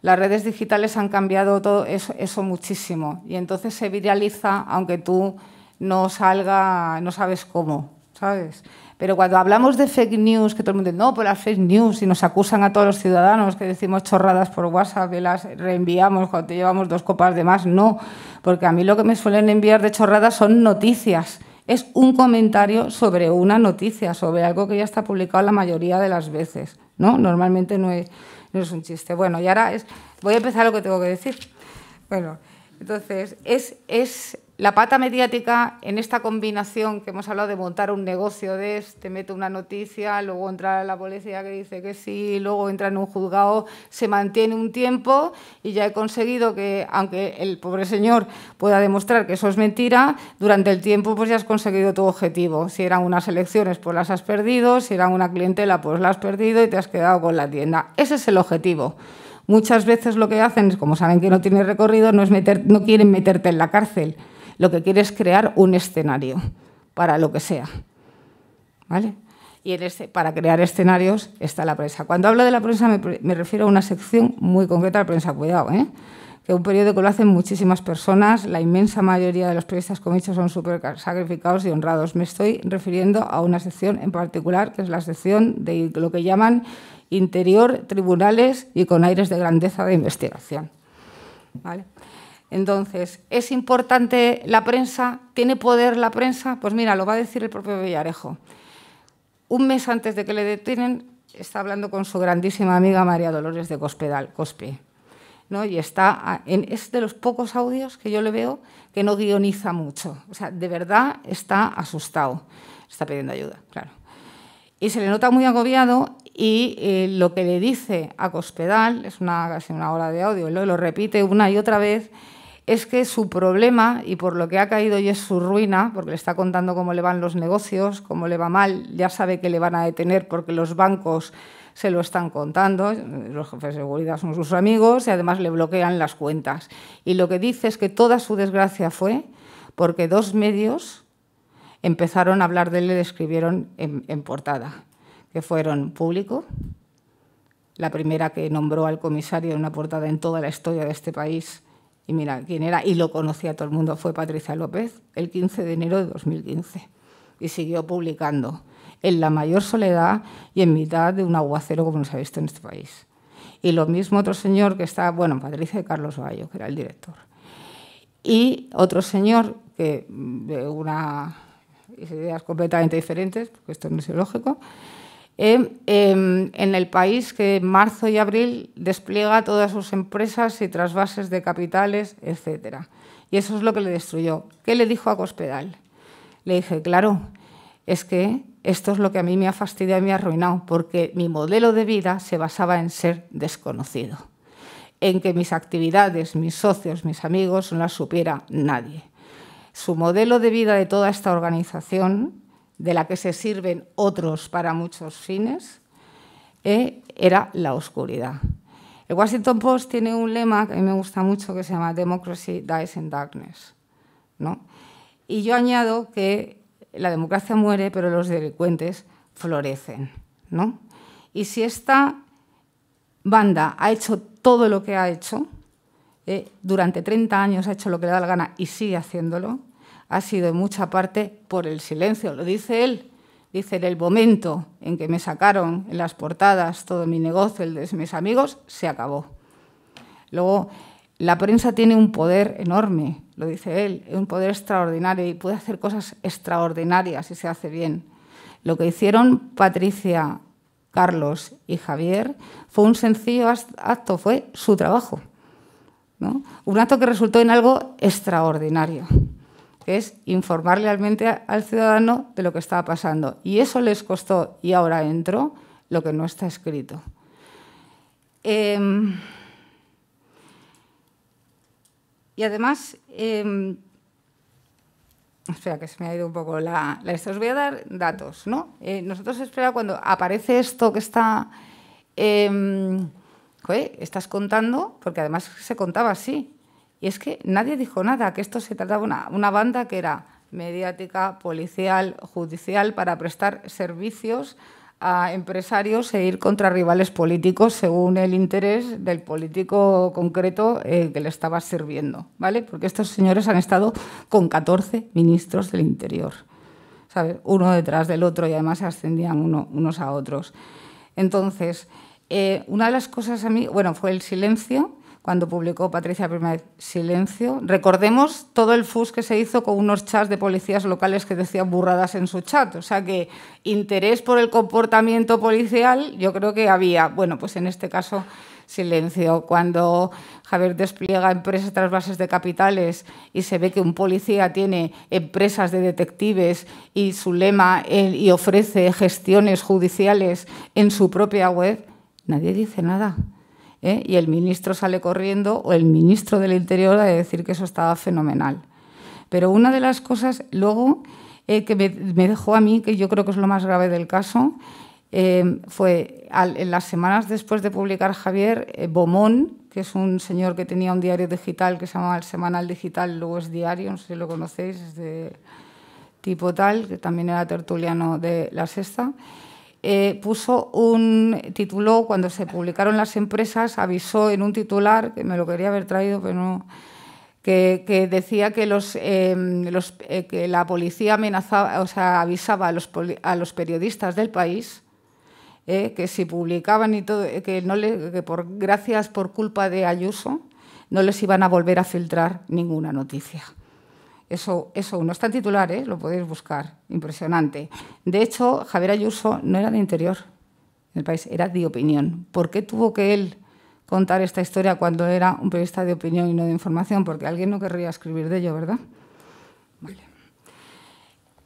las redes digitales han cambiado todo eso, muchísimo y entonces se viraliza aunque tú no salga, no sabes cómo, ¿sabes? Pero cuando hablamos de fake news, que todo el mundo dice, no, por pues las fake news, y nos acusan a todos los ciudadanos que decimos chorradas por WhatsApp y las reenviamos cuando te llevamos dos copas de más, no, porque a mí lo que me suelen enviar de chorradas son noticias. Es un comentario sobre una noticia, sobre algo que ya está publicado la mayoría de las veces, ¿no? Normalmente no es no es un chiste. Bueno, y ahora es, voy a empezar lo que tengo que decir. Bueno, entonces, es, es la pata mediática en esta combinación que hemos hablado de montar un negocio de te mete una noticia, luego entra la policía que dice que sí, luego entra en un juzgado, se mantiene un tiempo y ya he conseguido que, aunque el pobre señor pueda demostrar que eso es mentira, durante el tiempo pues ya has conseguido tu objetivo. Si eran unas elecciones, pues las has perdido, si eran una clientela, pues las has perdido y te has quedado con la tienda. Ese es el objetivo. Muchas veces lo que hacen es, como saben que no tiene recorrido, no, es meter, no quieren meterte en la cárcel lo que quiere es crear un escenario para lo que sea. ¿Vale? Y este, para crear escenarios está la prensa. Cuando hablo de la prensa me, refiero a una sección muy concreta de prensa, cuidado, ¿eh? que un periódico lo hacen muchísimas personas, la inmensa mayoría de los periodistas comichos son súper sacrificados y honrados. Me estoy refiriendo a una sección en particular, que es la sección de lo que llaman interior, tribunales y con aires de grandeza de investigación. ¿Vale? Entonces, ¿es importante la prensa? ¿Tiene poder la prensa? Pues mira, lo va a decir el propio Villarejo. Un mes antes de que le detienen, está hablando con su grandísima amiga María Dolores de Cospedal, Cospe. ¿no? Y está en, es de los pocos audios que yo le veo que no guioniza mucho. O sea, de verdad está asustado. Está pidiendo ayuda, claro. Y se le nota muy agobiado y eh, lo que le dice a Cospedal, es una, casi una hora de audio, lo, lo repite una y otra vez, es que su problema, y por lo que ha caído y es su ruina, porque le está contando cómo le van los negocios, cómo le va mal, ya sabe que le van a detener porque los bancos se lo están contando, los jefes de seguridad son sus amigos y además le bloquean las cuentas. Y lo que dice es que toda su desgracia fue porque dos medios empezaron a hablar de él y le escribieron en, portada, que fueron Público, la primera que nombró al comisario en una portada en toda la historia de este país, y mira quién era, y lo conocía todo el mundo, fue Patricia López, el 15 de enero de 2015. Y siguió publicando en la mayor soledad y en mitad de un aguacero como nos ha visto en este país. Y lo mismo otro señor que está, bueno, Patricia de Carlos Bayo, que era el director. Y otro señor que mm, de unas ideas completamente diferentes, porque esto no es lógico, Em, em, en el país que en marzo y abril despliega todas sus empresas y trasvases de capitales, etc. Y eso es lo que le destruyó. ¿Qué le dijo a Cospedal? Le dije, claro, es que esto es lo que a mí me ha fastidiado y me ha arruinado, porque mi modelo de vida se basaba en ser desconocido, en que mis actividades, mis socios, mis amigos no las supiera nadie. Su modelo de vida de toda esta organización de la que se sirven otros para muchos fines, eh, era la oscuridad. El Washington Post tiene un lema que a mí me gusta mucho que se llama Democracy dies in darkness. ¿no? Y yo añado que la democracia muere, pero los delincuentes florecen. ¿no? Y si esta banda ha hecho todo lo que ha hecho, eh, durante 30 años ha hecho lo que le da la gana y sigue haciéndolo, ha sido en mucha parte por el silencio, lo dice él. Dice, en el momento en que me sacaron en las portadas todo mi negocio, el de mis amigos, se acabó. Luego, la prensa tiene un poder enorme, lo dice él, un poder extraordinario y puede hacer cosas extraordinarias si se hace bien. Lo que hicieron Patricia, Carlos y Javier fue un sencillo acto, fue su trabajo. Un acto que resultó en algo extraordinario es informar realmente al ciudadano de lo que estaba pasando. Y eso les costó, y ahora entro, lo que no está escrito. Em, y además, em, espera que se me ha ido un poco la, Os voy a dar datos, ¿no? Eh, nosotros espera cuando aparece esto que está, em, estás contando, porque además se contaba así, y es que nadie dijo nada, que esto se trataba de una, banda que era mediática, policial, judicial, para prestar servicios a empresarios e ir contra rivales políticos según el interés del político concreto eh, que le estaba sirviendo, ¿vale? Porque estos señores han estado con 14 ministros del Interior, Uno detrás del otro y además se ascendían unos a otros. Entonces, eh, una de las cosas a mí, bueno, fue el silencio cuando publicó Patricia Primer Silencio. Recordemos todo el fus que se hizo con unos chats de policías locales que decían burradas en su chat. O sea que interés por el comportamiento policial yo creo que había. Bueno, pues en este caso silencio. Cuando Javier despliega empresas tras bases de capitales y se ve que un policía tiene empresas de detectives y su lema eh, y ofrece gestiones judiciales en su propia web, nadie dice nada. ¿eh? y el ministro sale corriendo o el ministro del Interior a decir que eso estaba fenomenal. Pero una de las cosas luego eh, que me, dejó a mí, que yo creo que es lo más grave del caso, eh, fue en las semanas después de publicar Javier, Bomón, que es un señor que tenía un diario digital que se llamaba El Semanal Digital, luego es diario, no sé si lo conocéis, es de tipo tal, que también era tertuliano de La Sexta, eh, puso un título, cuando se publicaron las empresas, avisó en un titular, que me lo quería haber traído, pero que, decía que, los, em, eh, que la policía amenazaba, o sea, avisaba a los, a los periodistas del país. Eh, que si publicaban y todo, que, no le, que por, gracias por culpa de Ayuso no les iban a volver a filtrar ninguna noticia. Eso, eso no está en titulares, ¿eh? lo podéis buscar. Impresionante. De hecho, Javier Ayuso no era de interior del país, era de opinión. ¿Por qué tuvo que él contar esta historia cuando era un periodista de opinión y no de información? Porque alguien no querría escribir de ello, ¿verdad? Vale.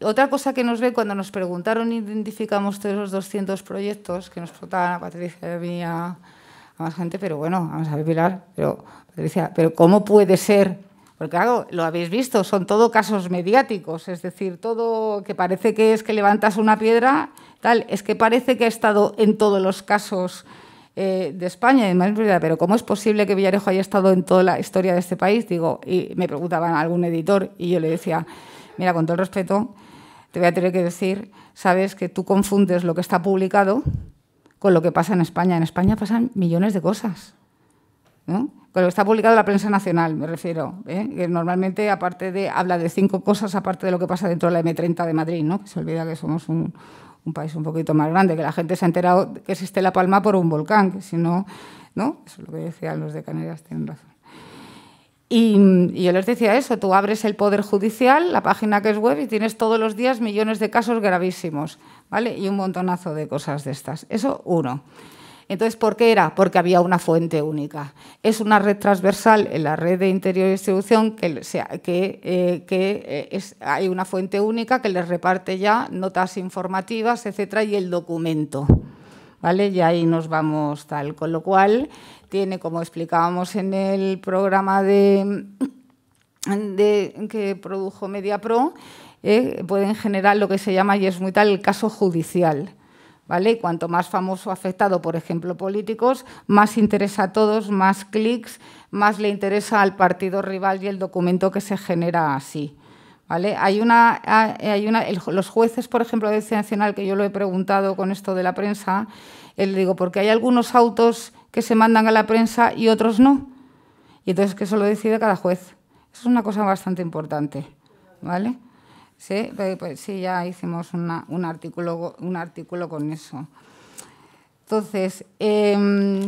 Otra cosa que nos ve cuando nos preguntaron, identificamos todos los 200 proyectos que nos preguntaban a Patricia y a, a, más gente, pero bueno, vamos a ver, Pilar, pero, Patricia, pero ¿cómo puede ser? Porque claro, lo habéis visto, son todo casos mediáticos, es decir, todo que parece que es que levantas una piedra, tal, es que parece que ha estado en todos los casos eh, de España. Y más pero ¿cómo es posible que Villarejo haya estado en toda la historia de este país? Digo, y me preguntaban algún editor y yo le decía, mira, con todo el respeto, te voy a tener que decir, sabes que tú confundes lo que está publicado con lo que pasa en España. En España pasan millones de cosas. ¿eh? Con lo que está publicado en la prensa nacional, me refiero, ¿eh? que normalmente aparte de, habla de cinco cosas aparte de lo que pasa dentro de la M30 de Madrid, ¿no? que se olvida que somos un, país un poquito más grande, que la gente se ha enterado que existe La Palma por un volcán, que si no, ¿no? Eso es lo que decían los de Canarias, tienen razón. Y, y, yo les decía eso, tú abres el Poder Judicial, la página que es web, y tienes todos los días millones de casos gravísimos, ¿vale? Y un montonazo de cosas de estas. Eso, uno. Entonces, ¿por qué era? Porque había una fuente única. Es una red transversal en la red de interior y distribución que, eh, eh, hay una fuente única que les reparte ya notas informativas, etcétera, y el documento. ¿Vale? Y ahí nos vamos tal. Con lo cual, tiene, como explicábamos en el programa que produjo MediaPro, puede eh, pueden generar lo que se llama, y es muy tal, el caso judicial. ¿vale? cuanto más famoso afectado, por ejemplo, políticos, más interesa a todos, más clics, más le interesa al partido rival y el documento que se genera así. ¿Vale? Hay una, ah, eh, hay una, los jueces, por ejemplo, de ese Nacional, que yo lo he preguntado con esto de la prensa, él eh, digo, porque hay algunos autos que se mandan a la prensa y otros no. Y entonces que eso lo decide cada juez. Eso es una cosa bastante importante. ¿Vale? Sí, pues, sí ya hicimos una, un, artículo, un artículo con eso. Entonces, em,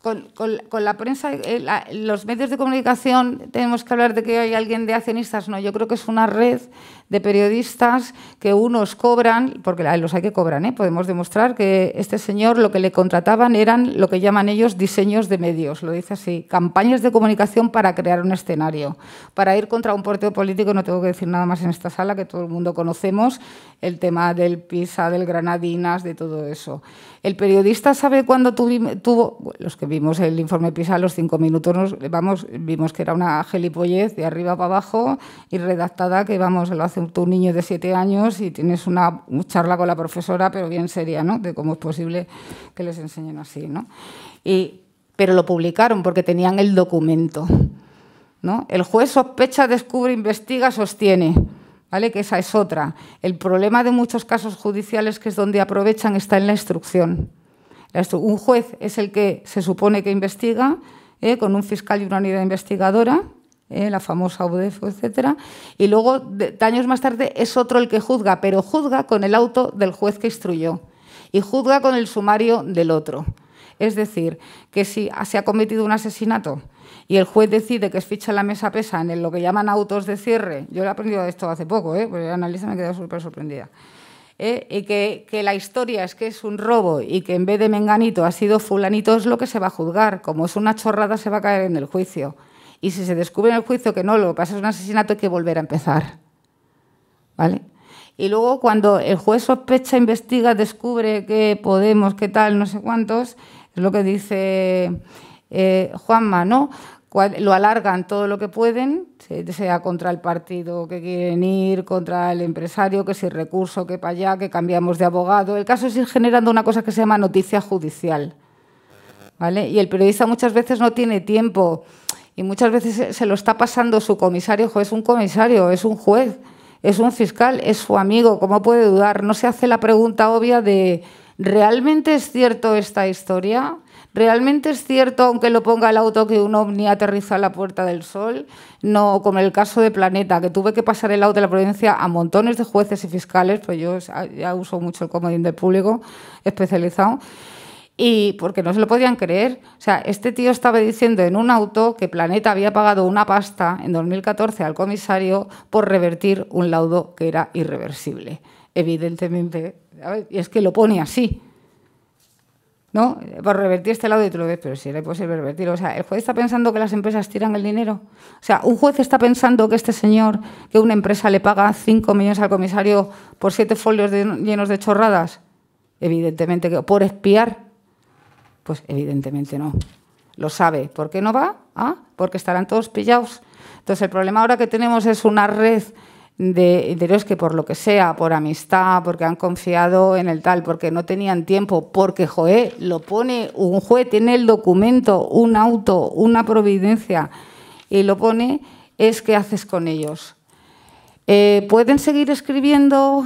con, la prensa, eh, los medios de comunicación, tenemos que hablar de que hay alguien de accionistas. No, yo creo que es una red de periodistas que unos cobran, porque los hay que cobran, ¿eh? podemos demostrar que este señor lo que le contrataban eran lo que llaman ellos diseños de medios, lo dice así, campañas de comunicación para crear un escenario. Para ir contra un porteo político no tengo que decir nada más en esta sala, que todo el mundo conocemos el tema del PISA, del Granadinas, de todo eso. El periodista sabe cuándo tuvo, los que vimos el informe PISA a los cinco minutos, nos, vamos, vimos que era una gelipollez de arriba para abajo y redactada que vamos, lo hace un niño de siete años y tienes una charla con la profesora, pero bien seria, ¿no? De cómo es posible que les enseñen así, ¿no? Y, pero lo publicaron porque tenían el documento, ¿no? El juez sospecha, descubre, investiga, sostiene. ¿Vale? Que esa es otra. El problema de muchos casos judiciales, que es donde aprovechan, está en la instrucción. Un juez es el que se supone que investiga, ¿eh? con un fiscal y una unidad investigadora, ¿eh? la famosa UDF, etcétera. Y luego, años más tarde, es otro el que juzga, pero juzga con el auto del juez que instruyó y juzga con el sumario del otro. Es decir, que si se ha cometido un asesinato y el juez decide que es ficha en la mesa pesa en lo que llaman autos de cierre, yo he aprendido de esto hace poco, ¿eh? porque el analista me ha quedado súper sorprendida, ¿eh? y que, que, la historia es que es un robo y que en vez de menganito ha sido fulanito, es lo que se va a juzgar. Como es una chorrada, se va a caer en el juicio y si se descubre en el juicio que no, lo pasa es un asesinato, hay que volver a empezar. ¿Vale? Y luego cuando el juez sospecha, investiga, descubre que podemos, qué tal, no sé cuántos, es lo que dice eh, Juanma, ¿no? Lo alargan todo lo que pueden, sea contra el partido que quieren ir, contra el empresario, que si recurso, que para allá, que cambiamos de abogado. El caso es ir generando una cosa que se llama noticia judicial. ¿vale? Y el periodista muchas veces no tiene tiempo y muchas veces se lo está pasando su comisario, es un comisario, es un juez, es un fiscal, es su amigo, ¿cómo puede dudar? No se hace la pregunta obvia de, ¿realmente es cierto esta historia? ¿Realmente es cierto, aunque lo ponga el auto, que un ovni aterriza a la Puerta del Sol? No, como en el caso de Planeta, que tuve que pasar el auto de la provincia a montones de jueces y fiscales, pues yo ya uso mucho el comodín del público especializado y porque no se lo podían creer. O sea, este tío estaba diciendo en un auto que Planeta había pagado una pasta en 2014 al comisario por revertir un laudo que era irreversible. Evidentemente, y es que lo pone así. ¿No? Por revertir este laudo y tú lo ves, pero si era imposible revertirlo. O sea, el juez está pensando que las empresas tiran el dinero. O sea, un juez está pensando que este señor, que una empresa le paga 5 millones al comisario por siete folios llenos de chorradas. Evidentemente que por espiar pues evidentemente no. Lo sabe. ¿Por qué no va? Ah, porque estarán todos pillados. Entonces el problema ahora que tenemos es una red de interiores que por lo que sea, por amistad, porque han confiado en el tal, porque no tenían tiempo, porque joé, lo pone un juez, tiene el documento, un auto, una providencia y lo pone, es qué haces con ellos. Eh, ¿Pueden seguir escribiendo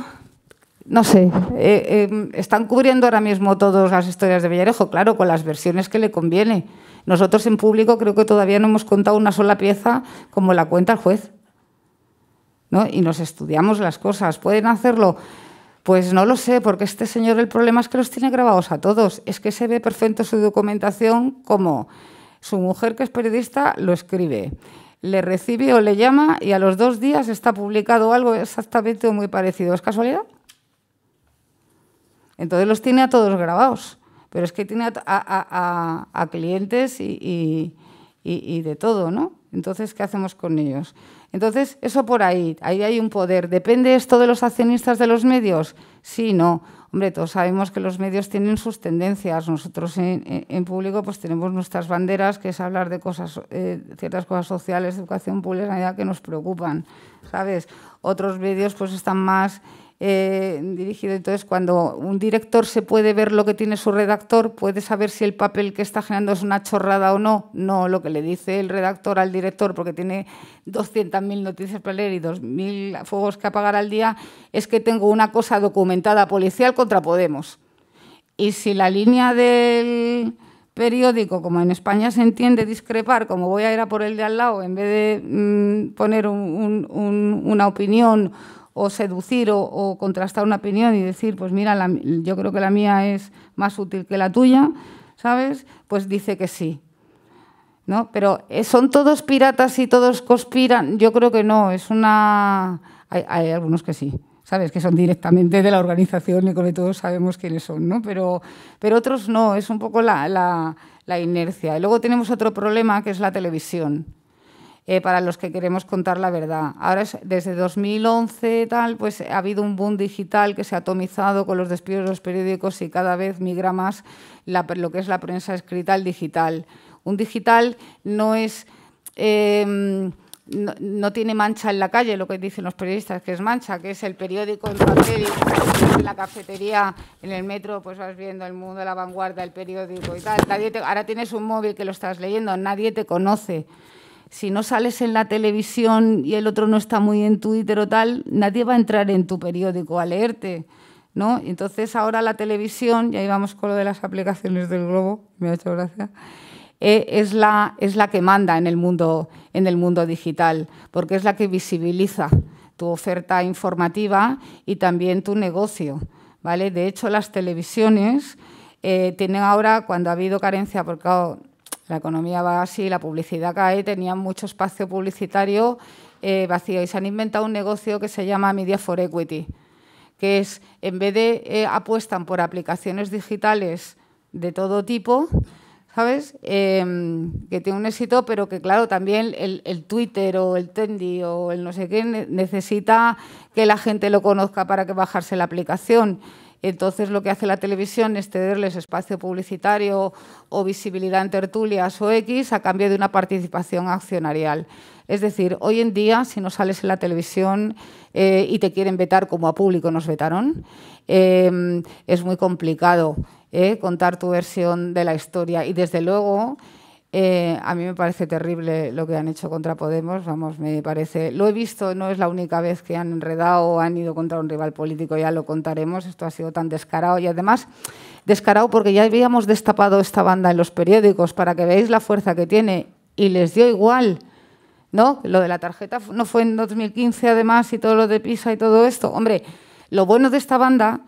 no sé, eh, em, están cubriendo ahora mismo todas las historias de Villarejo, claro, con las versiones que le conviene. Nosotros en público creo que todavía no hemos contado una sola pieza como la cuenta el juez. ¿no? Y nos estudiamos las cosas. ¿Pueden hacerlo? Pues no lo sé, porque este señor el problema es que los tiene grabados a todos. Es que se ve perfecto su documentación como su mujer, que es periodista, lo escribe le recibe o le llama y a los dos días está publicado algo exactamente muy parecido. ¿Es casualidad? Entonces los tiene a todos grabados, pero es que tiene a, clientes y, de todo, ¿no? Entonces, ¿qué hacemos con ellos? Entonces, eso por ahí, ahí hay un poder. ¿Depende esto de los accionistas de los medios? Sí, no. Hombre, todos sabemos que los medios tienen sus tendencias. Nosotros en, público pues tenemos nuestras banderas, que es hablar de cosas, eh, ciertas cosas sociales, educación pública, que nos preocupan, ¿sabes? Otros medios pues están más eh, dirigido. Entonces, cuando un director se puede ver lo que tiene su redactor, puede saber si el papel que está generando es una chorrada o no. No lo que le dice el redactor al director, porque tiene 200.000 noticias para leer y 2.000 fuegos que apagar al día, es que tengo una cosa documentada policial contra Podemos. Y si la línea del periódico, como en España se entiende discrepar, como voy a ir a por el de al lado, en vez de mm, poner una opinión o seducir o, contrastar una opinión y decir, pues mira, yo creo que la mía es más útil que la tuya, ¿sabes? Pues dice que sí. ¿No? Pero eh, son todos piratas y todos conspiran. Yo creo que no, es una... Hay, algunos que sí, ¿sabes? Que son directamente de la organización y con todos sabemos quiénes son, ¿no? Pero, pero otros no, es un poco la inercia. Y luego tenemos otro problema que es la televisión. Eh, para los que queremos contar la verdad. Ahora, es, desde 2011 tal, pues ha habido un boom digital que se ha atomizado con los despidos de los periódicos y cada vez migra más lo que es la prensa escrita al digital. Un digital no es... Em, no, tiene mancha en la calle, lo que dicen los periodistas que es mancha, que es el periódico en la cafetería, en el metro, pues vas viendo el mundo, la vanguardia, el periódico y tal. Nadie ahora tienes un móvil que lo estás leyendo, nadie te conoce si no sales en la televisión y el otro no está muy en Twitter o tal, nadie va a entrar en tu periódico a leerte. ¿no? Entonces ahora la televisión, y ahí vamos con lo de las aplicaciones del globo, me ha hecho gracia, eh, es, la, es la que manda en el, mundo, en el mundo digital, porque es la que visibiliza tu oferta informativa y también tu negocio. ¿vale? De hecho, las televisiones eh, tienen ahora, cuando ha habido carencia, porque la economía va así, la publicidad cae, tenían mucho espacio publicitario eh, vacío y se han inventado un negocio que se llama Media for Equity, que es, en vez de eh, apuestan por aplicaciones digitales de todo tipo, ¿sabes? Em, que tiene un éxito, pero que claro, también el, el, Twitter o el Tendy o el no sé qué necesita que la gente lo conozca para que bajarse la aplicación. Entonces lo que hace la televisión es cederles espacio publicitario o visibilidad en tertulias o X a cambio de una participación accionarial. Es decir, hoy en día, si no sales en la televisión eh, y te quieren vetar como a público nos vetaron, em, es muy complicado eh, contar tu versión de la historia. Y desde luego... Eh, a mí me parece terrible lo que han hecho contra Podemos, vamos, me parece, lo he visto, no es la única vez que han enredado o han ido contra un rival político, ya lo contaremos, esto ha sido tan descarado y además descarado porque ya habíamos destapado esta banda en los periódicos para que veáis la fuerza que tiene y les dio igual, ¿no? Lo de la tarjeta no fue en 2015 además y todo lo de Pisa y todo esto. Hombre, lo bueno de esta banda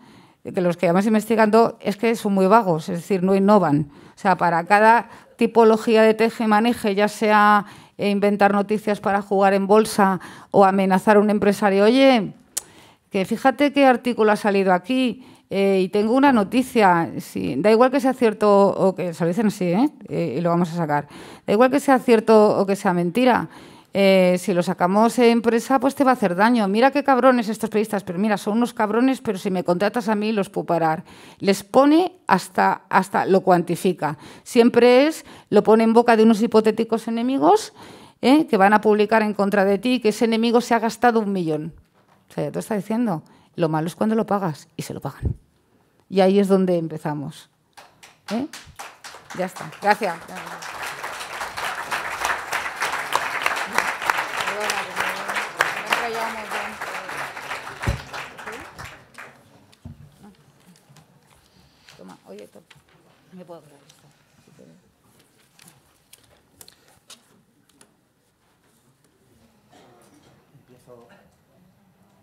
que los que vamos investigando es que son muy vagos, es decir, no innovan. O sea, para cada tipología de teje-maneje, ya sea eh, inventar noticias para jugar en bolsa o amenazar a un empresario, oye, que fíjate qué artículo ha salido aquí eh, y tengo una noticia, da igual que sea cierto o que, se lo ¿eh? y lo vamos a sacar, da igual que sea cierto o que sea mentira, eh, si lo sacamos en prensa, pues te va a hacer daño. Mira qué cabrones estos periodistas, pero mira, son unos cabrones, pero si me contratas a mí los puedo parar. Les pone hasta, hasta lo cuantifica. Siempre es, lo pone en boca de unos hipotéticos enemigos eh, que van a publicar en contra de ti, que ese enemigo se ha gastado un millón. O sea, ya te está diciendo, lo malo es cuando lo pagas y se lo pagan. Y ahí es donde empezamos. ¿eh? Ya está. Gracias.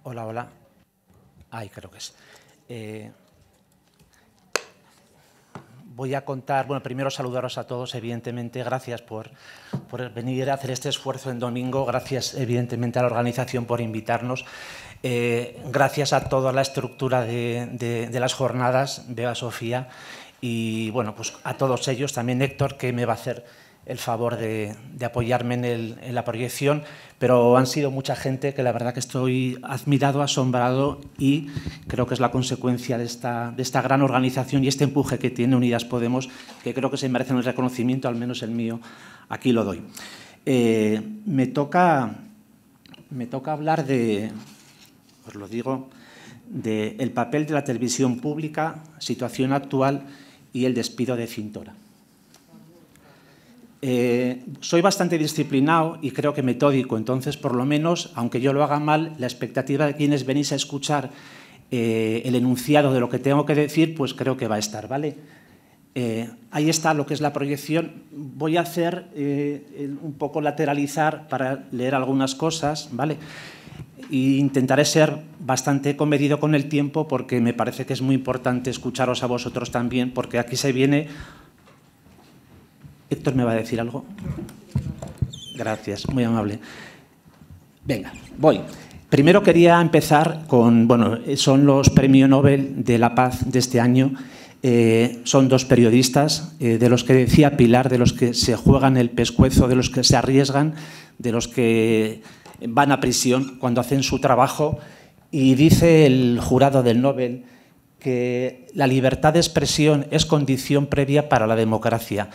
Hola, hola. Ay, creo que es. Eh, voy a contar, bueno, primero saludaros a todos, evidentemente, gracias por, venir a hacer este esfuerzo en domingo, gracias evidentemente a la organización por invitarnos, eh, gracias a toda la estructura de, las jornadas, de a Sofía, y bueno, pues a todos ellos, también Héctor, que me va a hacer el favor de, apoyarme en, la proyección, pero han sido mucha gente que la verdad que estoy admirado, asombrado y creo que es la consecuencia de esta, de esta gran organización y este empuje que tiene Unidas Podemos, que creo que se merecen el reconocimiento, al menos el mío, aquí lo doy. Eh, me, toca, me toca hablar de, os lo digo, del papel de la televisión pública, situación actual y el despido de Cintora. Eh, soy bastante disciplinado y creo que metódico, entonces por lo menos, aunque yo lo haga mal, la expectativa de quienes venís a escuchar eh, el enunciado de lo que tengo que decir, pues creo que va a estar, ¿vale? Eh, ahí está lo que es la proyección. Voy a hacer un poco lateralizar para leer algunas cosas, ¿vale? intentaré ser bastante comedido con el tiempo porque me parece que es muy importante escucharos a vosotros también, porque aquí se viene... Héctor, ¿me va a decir algo? Gracias, muy amable. Venga, voy. Primero quería empezar con, bueno, son los Premio Nobel de la Paz de este año. Eh, son dos periodistas, eh, de los que decía Pilar, de los que se juegan el pescuezo, de los que se arriesgan, de los que van a prisión cuando hacen su trabajo y dice el jurado del Nobel que la libertad de expresión es condición previa para la democracia.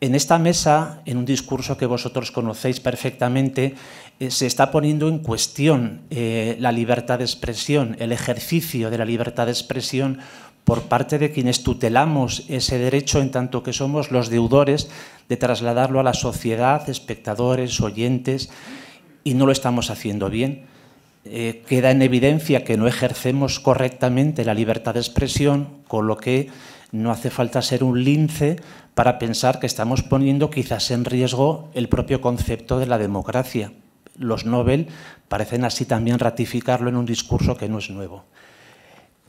En esta mesa, en un discurso que vosotros conocéis perfectamente, eh, se está poniendo en cuestión eh, la libertad de expresión, el ejercicio de la libertad de expresión por parte de quienes tutelamos ese derecho en tanto que somos los deudores de trasladarlo a la sociedad, espectadores, oyentes y no lo estamos haciendo bien. Eh, queda en evidencia que no ejercemos correctamente la libertad de expresión, con lo que no hace falta ser un lince para pensar que estamos poniendo quizás en riesgo el propio concepto de la democracia. Los Nobel parecen así también ratificarlo en un discurso que no es nuevo.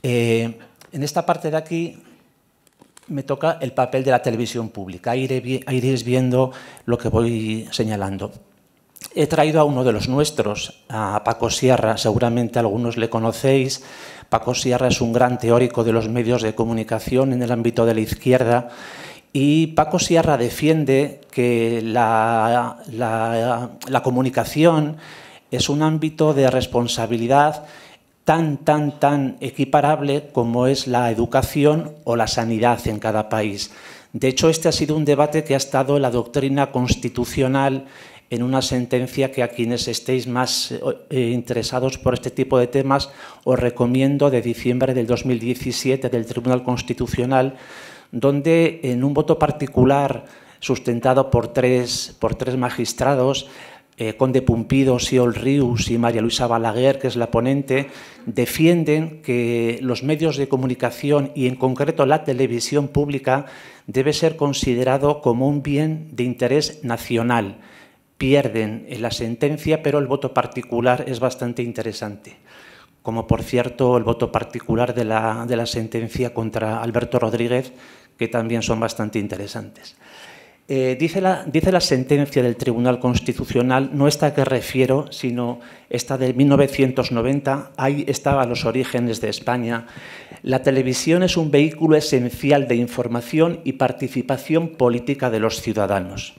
Eh, en esta parte de aquí me toca el papel de la televisión pública. Ahí iréis viendo lo que voy señalando he traído a uno de los nuestros, a Paco Sierra, seguramente algunos le conocéis. Paco Sierra es un gran teórico de los medios de comunicación en el ámbito de la izquierda y Paco Sierra defiende que la, comunicación es un ámbito de responsabilidad tan, tan, tan equiparable como es la educación o la sanidad en cada país. De hecho, este ha sido un debate que ha estado en la doctrina constitucional en una sentencia que a quienes estéis más eh, eh, interesados por este tipo de temas os recomiendo de diciembre del 2017 del Tribunal Constitucional, donde en un voto particular sustentado por tres, por tres magistrados, eh, Conde Pumpido, Siol Rius y María Luisa Balaguer, que es la ponente, defienden que los medios de comunicación y en concreto la televisión pública debe ser considerado como un bien de interés nacional pierden la sentencia, pero el voto particular es bastante interesante. Como por cierto el voto particular de la, sentencia contra Alberto Rodríguez, que también son bastante interesantes. Eh, dice, la, sentencia del Tribunal Constitucional, no esta que refiero, sino esta de 1990, ahí estaba los orígenes de España. La televisión es un vehículo esencial de información y participación política de los ciudadanos.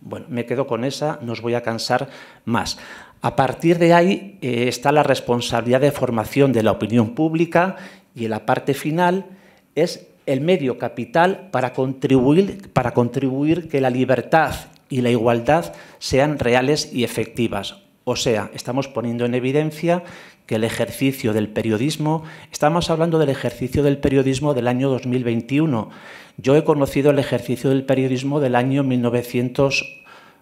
Bueno, me quedo con esa, no os voy a cansar más. A partir de ahí eh, está la responsabilidad de formación de la opinión pública y en la parte final es el medio capital para contribuir, para contribuir que la libertad y la igualdad sean reales y efectivas. O sea, estamos poniendo en evidencia que el ejercicio del periodismo, estamos hablando del ejercicio del periodismo del año 2021, yo he conocido el ejercicio del periodismo del año 1900,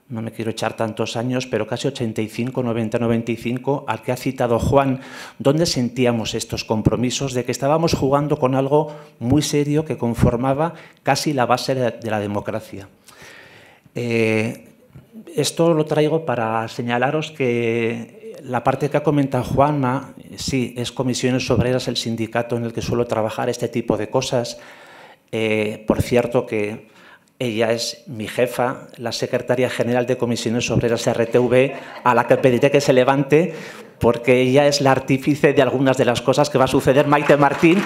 no me quiero echar tantos años, pero casi 85, 90, 95, al que ha citado Juan, donde sentíamos estos compromisos de que estábamos jugando con algo muy serio que conformaba casi la base de la democracia. Eh, esto lo traigo para señalaros que la parte que ha comentado Juanma, sí, es Comisiones Obreras el sindicato en el que suelo trabajar este tipo de cosas, eh, por cierto que ella es mi jefa, la secretaria general de Comisiones Obreras RTV, a la que pediré que se levante, porque ella es la artífice de algunas de las cosas que va a suceder Maite Martín.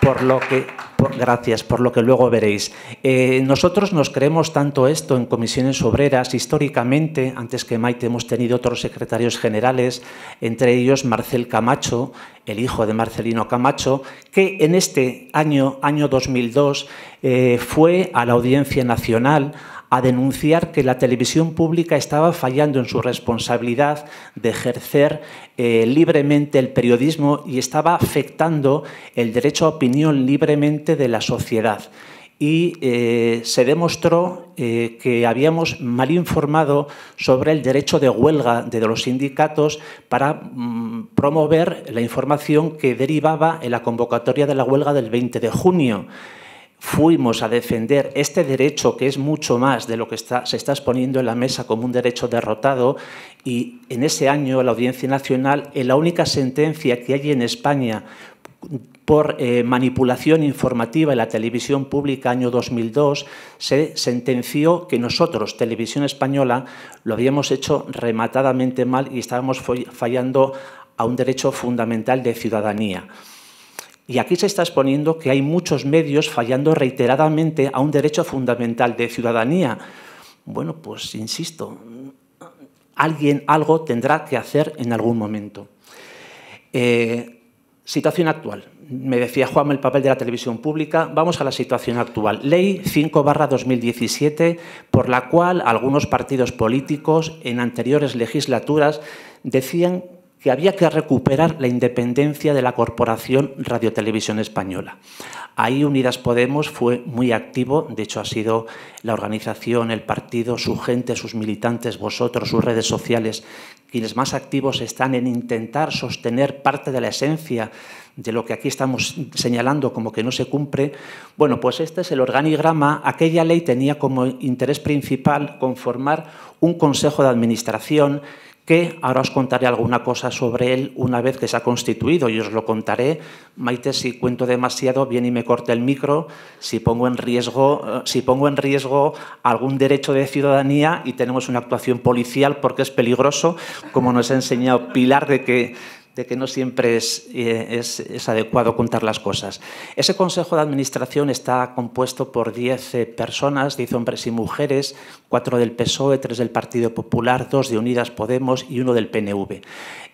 Por lo que gracias por lo que luego veréis. Eh, nosotros nos creemos tanto esto en comisiones obreras. Históricamente, antes que Maite, hemos tenido otros secretarios generales, entre ellos Marcel Camacho, el hijo de Marcelino Camacho, que en este año, año 2002, eh, fue a la Audiencia Nacional a denunciar que la televisión pública estaba fallando en su responsabilidad de ejercer eh, libremente el periodismo y estaba afectando el derecho a opinión libremente de la sociedad y eh, se demostró eh, que habíamos mal informado sobre el derecho de huelga de los sindicatos para mm, promover la información que derivaba en la convocatoria de la huelga del 20 de junio fuimos a defender este derecho que es mucho más de lo que se está exponiendo en la mesa como un derecho derrotado y en ese año la Audiencia Nacional, en la única sentencia que hay en España por eh, manipulación informativa en la televisión pública año 2002, se sentenció que nosotros, Televisión Española, lo habíamos hecho rematadamente mal y estábamos fallando a un derecho fundamental de ciudadanía. Y aquí se está exponiendo que hay muchos medios fallando reiteradamente a un derecho fundamental de ciudadanía. Bueno, pues insisto, alguien algo tendrá que hacer en algún momento. Eh, situación actual. Me decía Juan el papel de la televisión pública. Vamos a la situación actual. Ley 5-2017, por la cual algunos partidos políticos en anteriores legislaturas decían que había que recuperar la independencia de la Corporación Radiotelevisión Española. Ahí Unidas Podemos fue muy activo, de hecho ha sido la organización, el partido, su gente, sus militantes, vosotros, sus redes sociales, quienes más activos están en intentar sostener parte de la esencia de lo que aquí estamos señalando como que no se cumple, bueno, pues este es el organigrama. Aquella ley tenía como interés principal conformar un consejo de administración ahora os contaré alguna cosa sobre él una vez que se ha constituido y os lo contaré. Maite, si cuento demasiado, viene y me corta el micro, si pongo en riesgo, eh, si pongo en riesgo algún derecho de ciudadanía y tenemos una actuación policial porque es peligroso, como nos ha enseñado Pilar de que de que no siempre eh, es, es, adecuado contar las cosas. Ese consejo de administración está compuesto por 10 eh, personas, 10 hombres y mujeres, 4 del PSOE, 3 del Partido Popular, 2 de Unidas Podemos y 1 del PNV.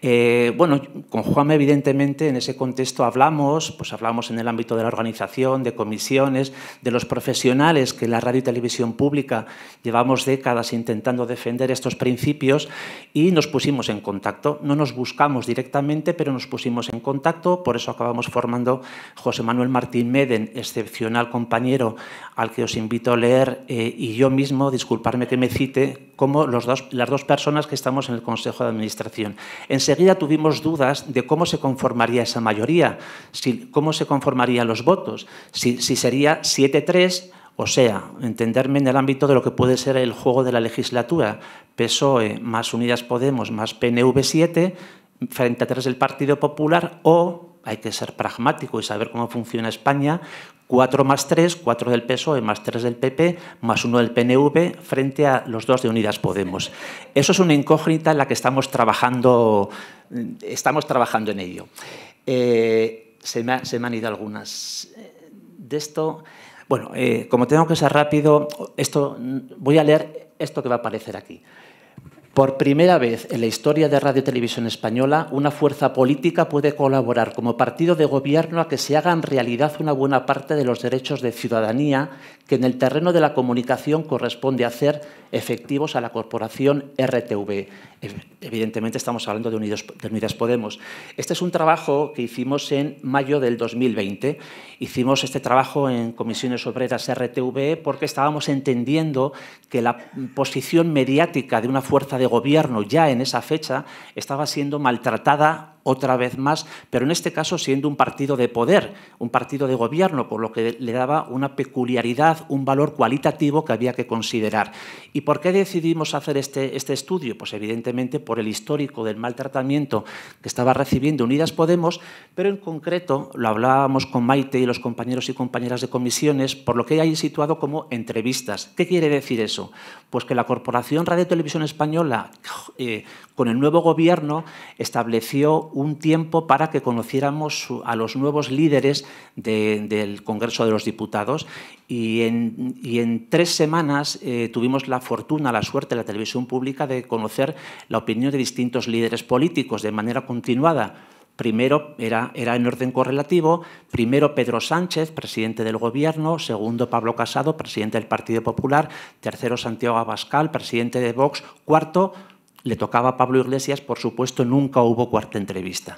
Eh, bueno, con Juan evidentemente en ese contexto hablamos, pues hablamos en el ámbito de la organización, de comisiones, de los profesionales que la radio y televisión pública llevamos décadas intentando defender estos principios y nos pusimos en contacto. No nos buscamos directamente pero nos pusimos en contacto, por eso acabamos formando José Manuel Martín Meden, excepcional compañero al que os invito a leer, eh, y yo mismo, disculparme que me cite, como los dos, las dos personas que estamos en el Consejo de Administración. Enseguida tuvimos dudas de cómo se conformaría esa mayoría, cómo se conformarían los votos, si, si sería 7-3 o sea, entenderme en el ámbito de lo que puede ser el juego de la legislatura, PSOE más Unidas Podemos más PNV 7, frente a tres del Partido Popular o hay que ser pragmático y saber cómo funciona España. cuatro más tres, cuatro del PSOE más tres del PP, más uno del PNV, frente a los dos de Unidas Podemos. Eso es una incógnita en la que estamos trabajando, estamos trabajando en ello. Eh, se, me han ido algunas eh, de esto. Bueno, eh, como tengo que ser rápido, esto, voy a leer esto que va a aparecer aquí. Por primera vez en la historia de Radio Televisión Española, una fuerza política puede colaborar como partido de gobierno a que se hagan realidad una buena parte de los derechos de ciudadanía que en el terreno de la comunicación corresponde hacer efectivos a la corporación RTV. Evidentemente estamos hablando de Unidos, Unidas Podemos. Este es un trabajo que hicimos en mayo del 2020. Hicimos este trabajo en comisiones obreras RTV porque estábamos entendiendo que la posición mediática de una fuerza de gobierno ya en esa fecha estaba siendo maltratada otra vez más, pero en este caso siendo un partido de poder, un partido de gobierno, por lo que le daba una peculiaridad, un valor cualitativo que había que considerar. ¿Y por qué decidimos hacer este, este estudio? Pues evidentemente por el histórico del maltratamiento que estaba recibiendo Unidas Podemos, pero en concreto lo hablábamos con Maite y los compañeros y compañeras de comisiones, por lo que hay situado como entrevistas. ¿Qué quiere decir eso? Pues que la Corporación Radio Televisión Española eh, con el nuevo gobierno estableció un tiempo para que conociéramos a los nuevos líderes del Congreso de los Diputados y en, tres semanas eh, tuvimos la fortuna, la suerte de la televisión pública de conocer la opinión de distintos líderes políticos de manera continuada. Primero era, era, en orden correlativo, primero Pedro Sánchez, presidente del Gobierno, segundo Pablo Casado, presidente del Partido Popular, tercero Santiago Abascal, presidente de Vox, cuarto le tocaba a Pablo Iglesias, por supuesto, nunca hubo cuarta entrevista.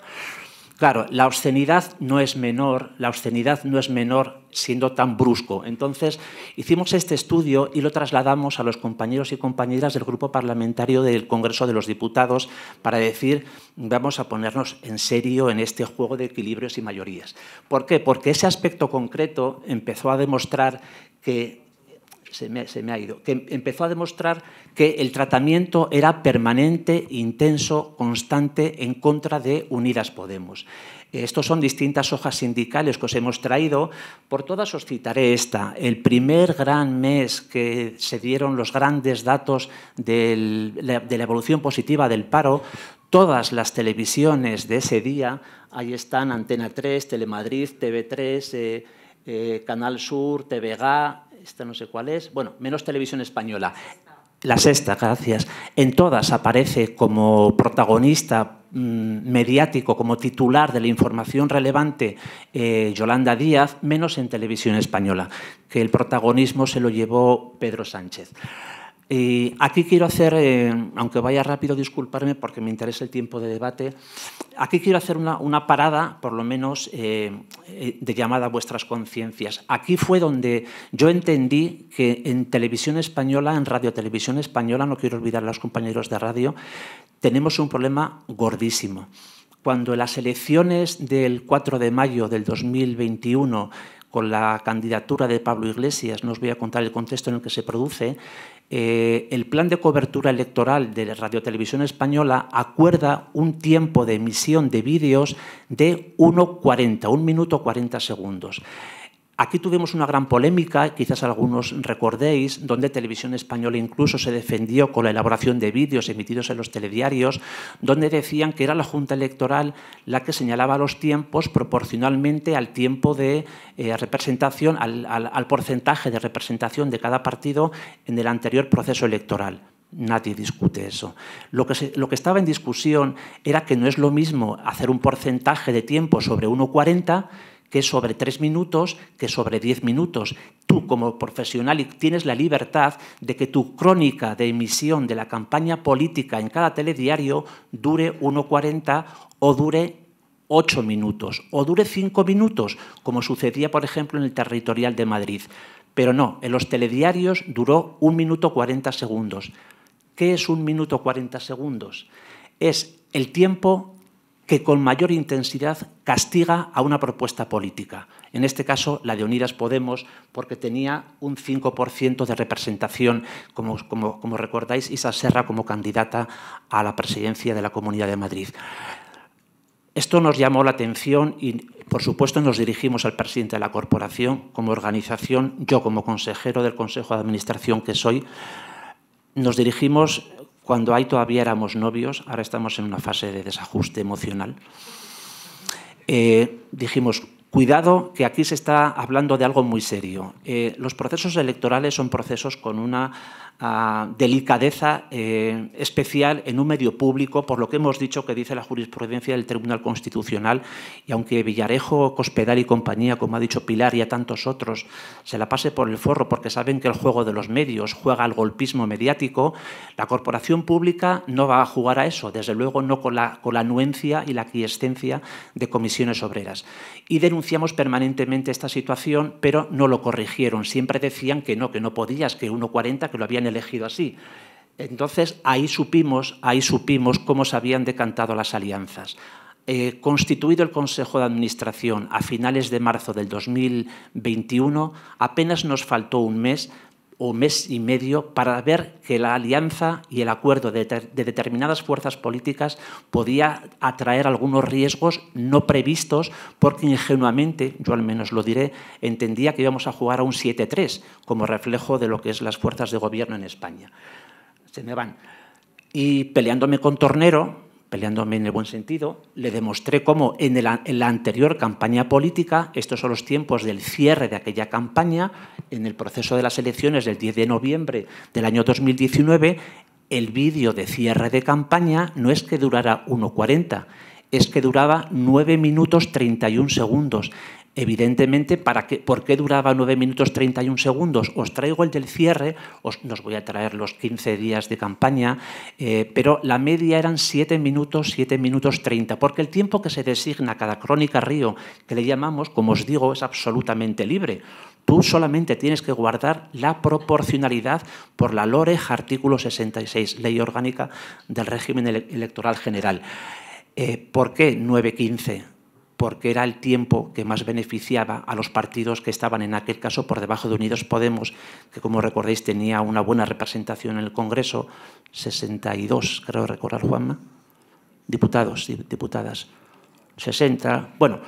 Claro, la obscenidad no es menor, la obscenidad no es menor siendo tan brusco. Entonces, hicimos este estudio y lo trasladamos a los compañeros y compañeras del grupo parlamentario del Congreso de los Diputados para decir, vamos a ponernos en serio en este juego de equilibrios y mayorías. ¿Por qué? Porque ese aspecto concreto empezó a demostrar que se me, ha ido, que empezó a demostrar que el tratamiento era permanente, intenso, constante en contra de Unidas Podemos. Estos son distintas hojas sindicales que os hemos traído. Por todas os citaré esta. El primer gran mes que se dieron los grandes datos de la evolución positiva del paro, todas las televisiones de ese día, ahí están Antena 3, Telemadrid, TV3, eh, eh, Canal Sur, TVGA esta no sé cuál es, bueno, menos televisión española. La sexta, gracias. En todas aparece como protagonista mm, mediático, como titular de la información relevante eh, Yolanda Díaz, menos en televisión española, que el protagonismo se lo llevó Pedro Sánchez. Eh, aquí quiero hacer, eh, aunque vaya rápido, disculparme porque me interesa el tiempo de debate, aquí quiero hacer una, parada, por lo menos, eh, de llamada a vuestras conciencias. Aquí fue donde yo entendí que en televisión española, en radio televisión española, no quiero olvidar a los compañeros de radio, tenemos un problema gordísimo. Cuando las elecciones del 4 de mayo del 2021 con la candidatura de Pablo Iglesias, no os voy a contar el contexto en el que se produce, eh, el plan de cobertura electoral de Radio Televisión Española acuerda un tiempo de emisión de vídeos de 1.40, 1 minuto 40 segundos. Aquí tuvimos una gran polémica, quizás algunos recordéis, donde Televisión Española incluso se defendió con la elaboración de vídeos emitidos en los telediarios, donde decían que era la Junta Electoral la que señalaba los tiempos proporcionalmente al tiempo de eh, representación, al, porcentaje de representación de cada partido en el anterior proceso electoral. Nadie discute eso. Lo que, lo que, estaba en discusión era que no es lo mismo hacer un porcentaje de tiempo sobre 1,40 que sobre tres minutos, que sobre diez minutos. Tú como profesional tienes la libertad de que tu crónica de emisión de la campaña política en cada telediario dure 1,40 o dure ocho minutos o dure cinco minutos, como sucedía, por ejemplo, en el territorial de Madrid. Pero no, en los telediarios duró un minuto 40 segundos. ¿Qué es un minuto 40 segundos? Es el tiempo que con mayor intensidad castiga a una propuesta política, en este caso la de Unidas Podemos, porque tenía un 5% de representación, como, como, recordáis, Isa Serra como candidata a la presidencia de la Comunidad de Madrid. Esto nos llamó la atención y, por supuesto, nos dirigimos al presidente de la corporación como organización, yo como consejero del Consejo de Administración que soy, nos dirigimos cuando ahí todavía éramos novios, ahora estamos en una fase de desajuste emocional. Eh, dijimos, cuidado, que aquí se está hablando de algo muy serio. Eh, los procesos electorales son procesos con una delicadeza eh, especial en un medio público, por lo que hemos dicho que dice la jurisprudencia del Tribunal Constitucional, y aunque Villarejo, Cospedal y compañía, como ha dicho Pilar y a tantos otros, se la pase por el forro porque saben que el juego de los medios juega al golpismo mediático, la corporación pública no va a jugar a eso, desde luego no con la, con la anuencia y la quiescencia de comisiones obreras. Y denunciamos permanentemente esta situación, pero no lo corrigieron. Siempre decían que no, que no podías, que 1,40, que lo habían elegido así. Entonces ahí supimos, ahí supimos cómo se habían decantado las alianzas. Eh, constituido el Consejo de Administración a finales de marzo del 2021, apenas nos faltó un mes o mes y medio para ver que la alianza y el acuerdo de, determinadas fuerzas políticas podía atraer algunos riesgos no previstos porque ingenuamente, yo al menos lo diré, entendía que íbamos a jugar a un 7-3 como reflejo de lo que es las fuerzas de gobierno en España. Se me van. Y peleándome con Tornero, peleándome en el buen sentido, le demostré cómo en, la anterior campaña política, estos son los tiempos del cierre de aquella campaña, en el proceso de las elecciones del 10 de noviembre del año 2019, el vídeo de cierre de campaña no es que durara 1.40, es que duraba 9 minutos 31 segundos. Evidentemente, ¿por qué duraba 9 minutos 31 segundos? Os traigo el del cierre, os, nos voy a traer los 15 días de campaña, eh, pero la media eran 7 minutos, 7 minutos 30, porque el tiempo que se designa cada crónica río, que le llamamos, como os digo, es absolutamente libre. Tú solamente tienes que guardar la proporcionalidad por la LOREJ artículo 66, Ley Orgánica del Régimen Electoral General. Eh, ¿Por qué 9.15? porque era el tiempo que más beneficiaba a los partidos que estaban en aquel caso por debajo de Unidos Podemos, que como recordéis tenía una buena representación en el Congreso, 62, creo recordar Juanma, diputados y diputadas, 60, bueno,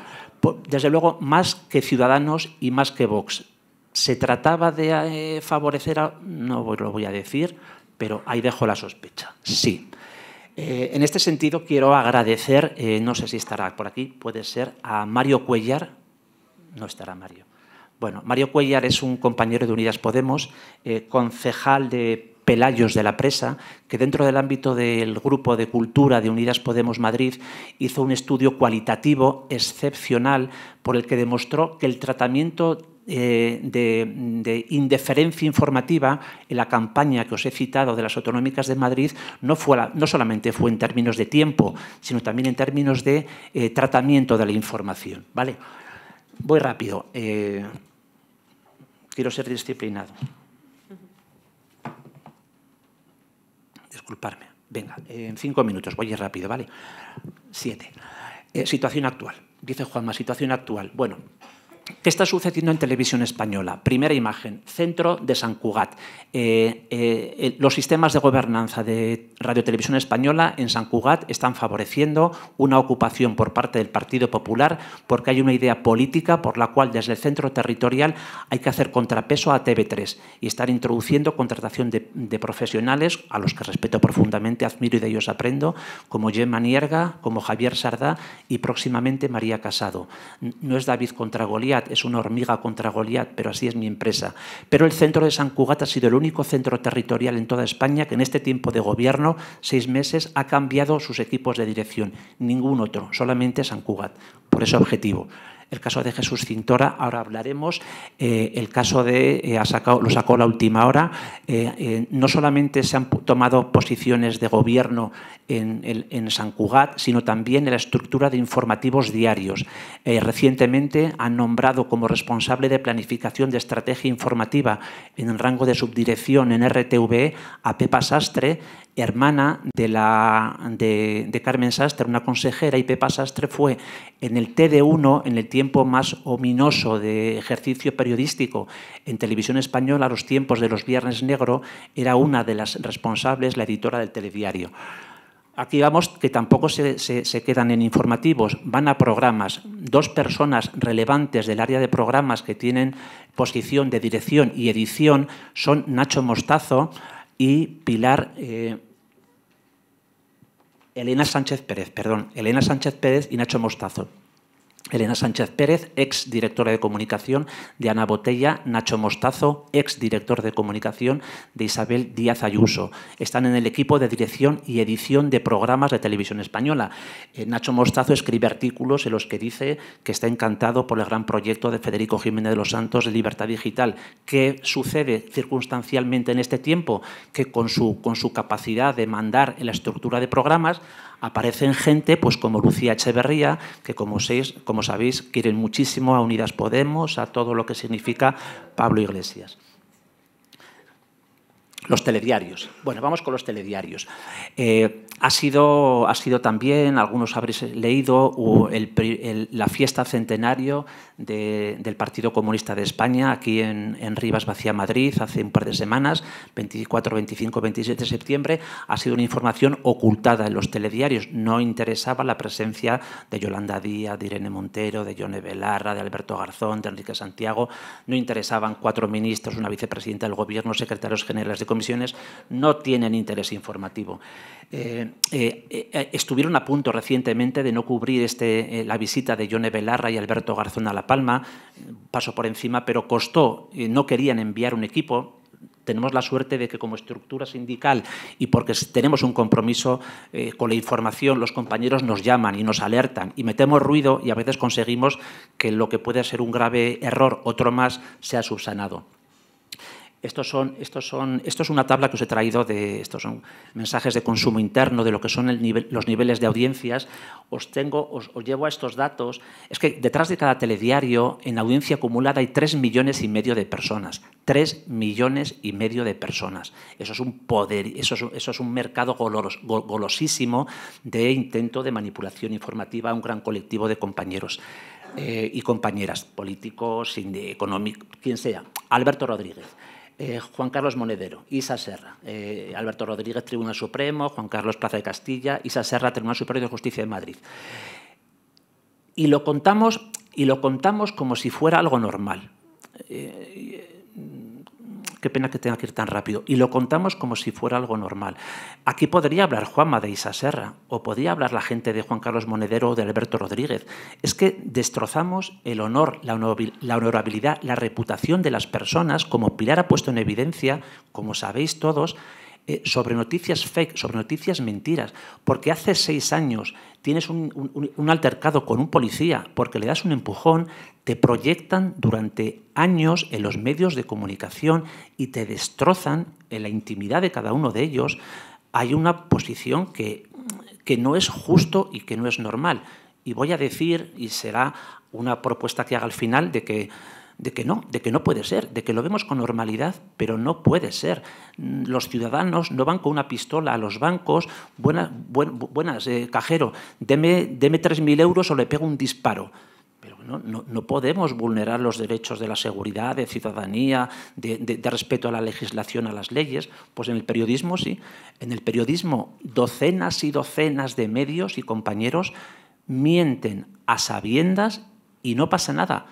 desde luego más que Ciudadanos y más que Vox. ¿Se trataba de eh, favorecer a...? No lo voy a decir, pero ahí dejo la sospecha, sí. Eh, en este sentido, quiero agradecer, eh, no sé si estará por aquí, puede ser, a Mario Cuellar. No estará Mario. Bueno, Mario Cuellar es un compañero de Unidas Podemos, eh, concejal de Pelayos de la Presa, que dentro del ámbito del Grupo de Cultura de Unidas Podemos Madrid hizo un estudio cualitativo excepcional por el que demostró que el tratamiento eh, de, indiferencia informativa en la campaña que os he citado de las autonómicas de Madrid no, fue no solamente fue en términos de tiempo, sino también en términos de eh, tratamiento de la información. ¿vale? Voy rápido. Eh, quiero ser disciplinado. Disculparme. Venga, en cinco minutos, voy a ir rápido, ¿vale? Siete. situación actual. Dice Juanma, situación actual. Bueno, ¿Qué está sucediendo en televisión española? Primera imagen, centro de San Cugat. Eh, eh, eh, los sistemas de gobernanza de Radio Televisión Española en San Cugat están favoreciendo una ocupación por parte del Partido Popular porque hay una idea política por la cual desde el centro territorial hay que hacer contrapeso a TV3 y estar introduciendo contratación de, profesionales a los que respeto profundamente, admiro y de ellos aprendo, como Gemma Nierga, como Javier Sardá y próximamente María Casado. No es David contra es una hormiga contra Goliat, pero así es mi empresa. Pero el centro de San Cugat ha sido el único centro territorial en toda España que en este tiempo de gobierno, seis meses, ha cambiado sus equipos de dirección. Ningún otro, solamente San Cugat. Por ese objetivo el caso de Jesús Cintora, ahora hablaremos, eh, el caso de, eh, lo sacó la última hora, eh, no solamente se han tomado posiciones de gobierno en, en, San Cugat, sino también en la estructura de informativos diarios. recientemente han nombrado como responsable de planificación de estrategia informativa en el rango de subdirección en RTVE a Pepa Sastre, hermana de, la, de, Carmen Sastre, una consejera, y Pepa Sastre fue en el TD1, en el tiempo más ominoso de ejercicio periodístico en televisión española, a los tiempos de los Viernes Negro, era una de las responsables, la editora del telediario. Aquí vamos, que tampoco se, quedan en informativos, van a programas. Dos personas relevantes del área de programas que tienen posición de dirección y edición son Nacho Mostazo y Pilar eh, Elena Sánchez Pérez, perdón, Elena Sánchez Pérez y Nacho Mostazo. Elena Sánchez Pérez, ex directora de comunicación de Ana Botella, Nacho Mostazo, ex director de comunicación de Isabel Díaz Ayuso. Están en el equipo de dirección y edición de programas de televisión española. Eh, Nacho Mostazo escribe artículos en los que dice que está encantado por el gran proyecto de Federico Jiménez de los Santos de Libertad Digital. ¿Qué sucede circunstancialmente en este tiempo? Que con su, con su capacidad de mandar en la estructura de programas aparecen gente pues, como Lucía Echeverría, que como seis como sabéis, quieren muchísimo a Unidas Podemos, a todo lo que significa Pablo Iglesias. Los telediarios. Bueno, vamos con los telediarios. Eh, ha sido, ha sido también, algunos habréis leído, la fiesta centenario del Partido Comunista de España, aquí en, en Rivas Vacía, Madrid, hace un par de semanas, 24, 25, 27 de septiembre. Ha sido una información ocultada en los telediarios. No interesaba la presencia de Yolanda Díaz, de Irene Montero, de Yone Velarra, de Alberto Garzón, de Enrique Santiago. No interesaban cuatro ministros, una vicepresidenta del Gobierno, secretarios generales de comisiones. No tienen interés informativo. Eh, eh, eh, estuvieron a punto recientemente de no cubrir este, la visita de Yone Belarra y Alberto Garzón a La Palma, paso por encima, pero costó, no querían enviar un equipo, tenemos la suerte de que como estructura sindical y porque tenemos un compromiso con la información, los compañeros nos llaman y nos alertan y metemos ruido y a veces conseguimos que lo que puede ser un grave error, otro más, sea subsanado. Estos son, estos son, esto es una tabla que os he traído de estos son mensajes de consumo interno, de lo que son el nivel, los niveles de audiencias. Os, tengo, os, llevo a estos datos. Es que detrás de cada telediario, en audiencia acumulada, hay 3 millones y medio de personas. tres millones y medio de personas. Eso es un poder, eso es, un mercado golosísimo de intento de manipulación informativa a un gran colectivo de compañeros. Eh, y compañeras, políticos, económicos, quien sea, Alberto Rodríguez. Eh, Juan Carlos Monedero, Isa Serra, eh, Alberto Rodríguez, Tribunal Supremo, Juan Carlos Plaza de Castilla, Isa Serra, Tribunal Superior de Justicia de Madrid. Y lo contamos, y lo contamos como si fuera algo normal. Eh, qué pena que tenga que ir tan rápido. Y lo contamos como si fuera algo normal. Aquí podría hablar Juanma de Isa Serra, o podría hablar la gente de Juan Carlos Monedero o de Alberto Rodríguez. Es que destrozamos el honor, la honorabilidad, la reputación de las personas, como Pilar ha puesto en evidencia, como sabéis todos, eh, sobre noticias fake, sobre noticias mentiras, porque hace seis años tienes un, un altercado con un policía, porque le das un empujón, te proyectan durante años en los medios de comunicación y te destrozan en la intimidad de cada uno de ellos. Hay una posición que, que no es justo y que no es normal. Y voy a decir, y será una propuesta que haga al final, de que de que no, de que no puede ser, de que lo vemos con normalidad, pero no puede ser. Los ciudadanos no van con una pistola a los bancos, buenas, buenas eh, cajero, deme, 3.000 euros o le pego un disparo. Pero no, podemos vulnerar los derechos de la seguridad, de ciudadanía, de, respeto a la legislación, a las leyes. Pues en el periodismo sí. En el periodismo docenas y docenas de medios y compañeros mienten a sabiendas y no pasa nada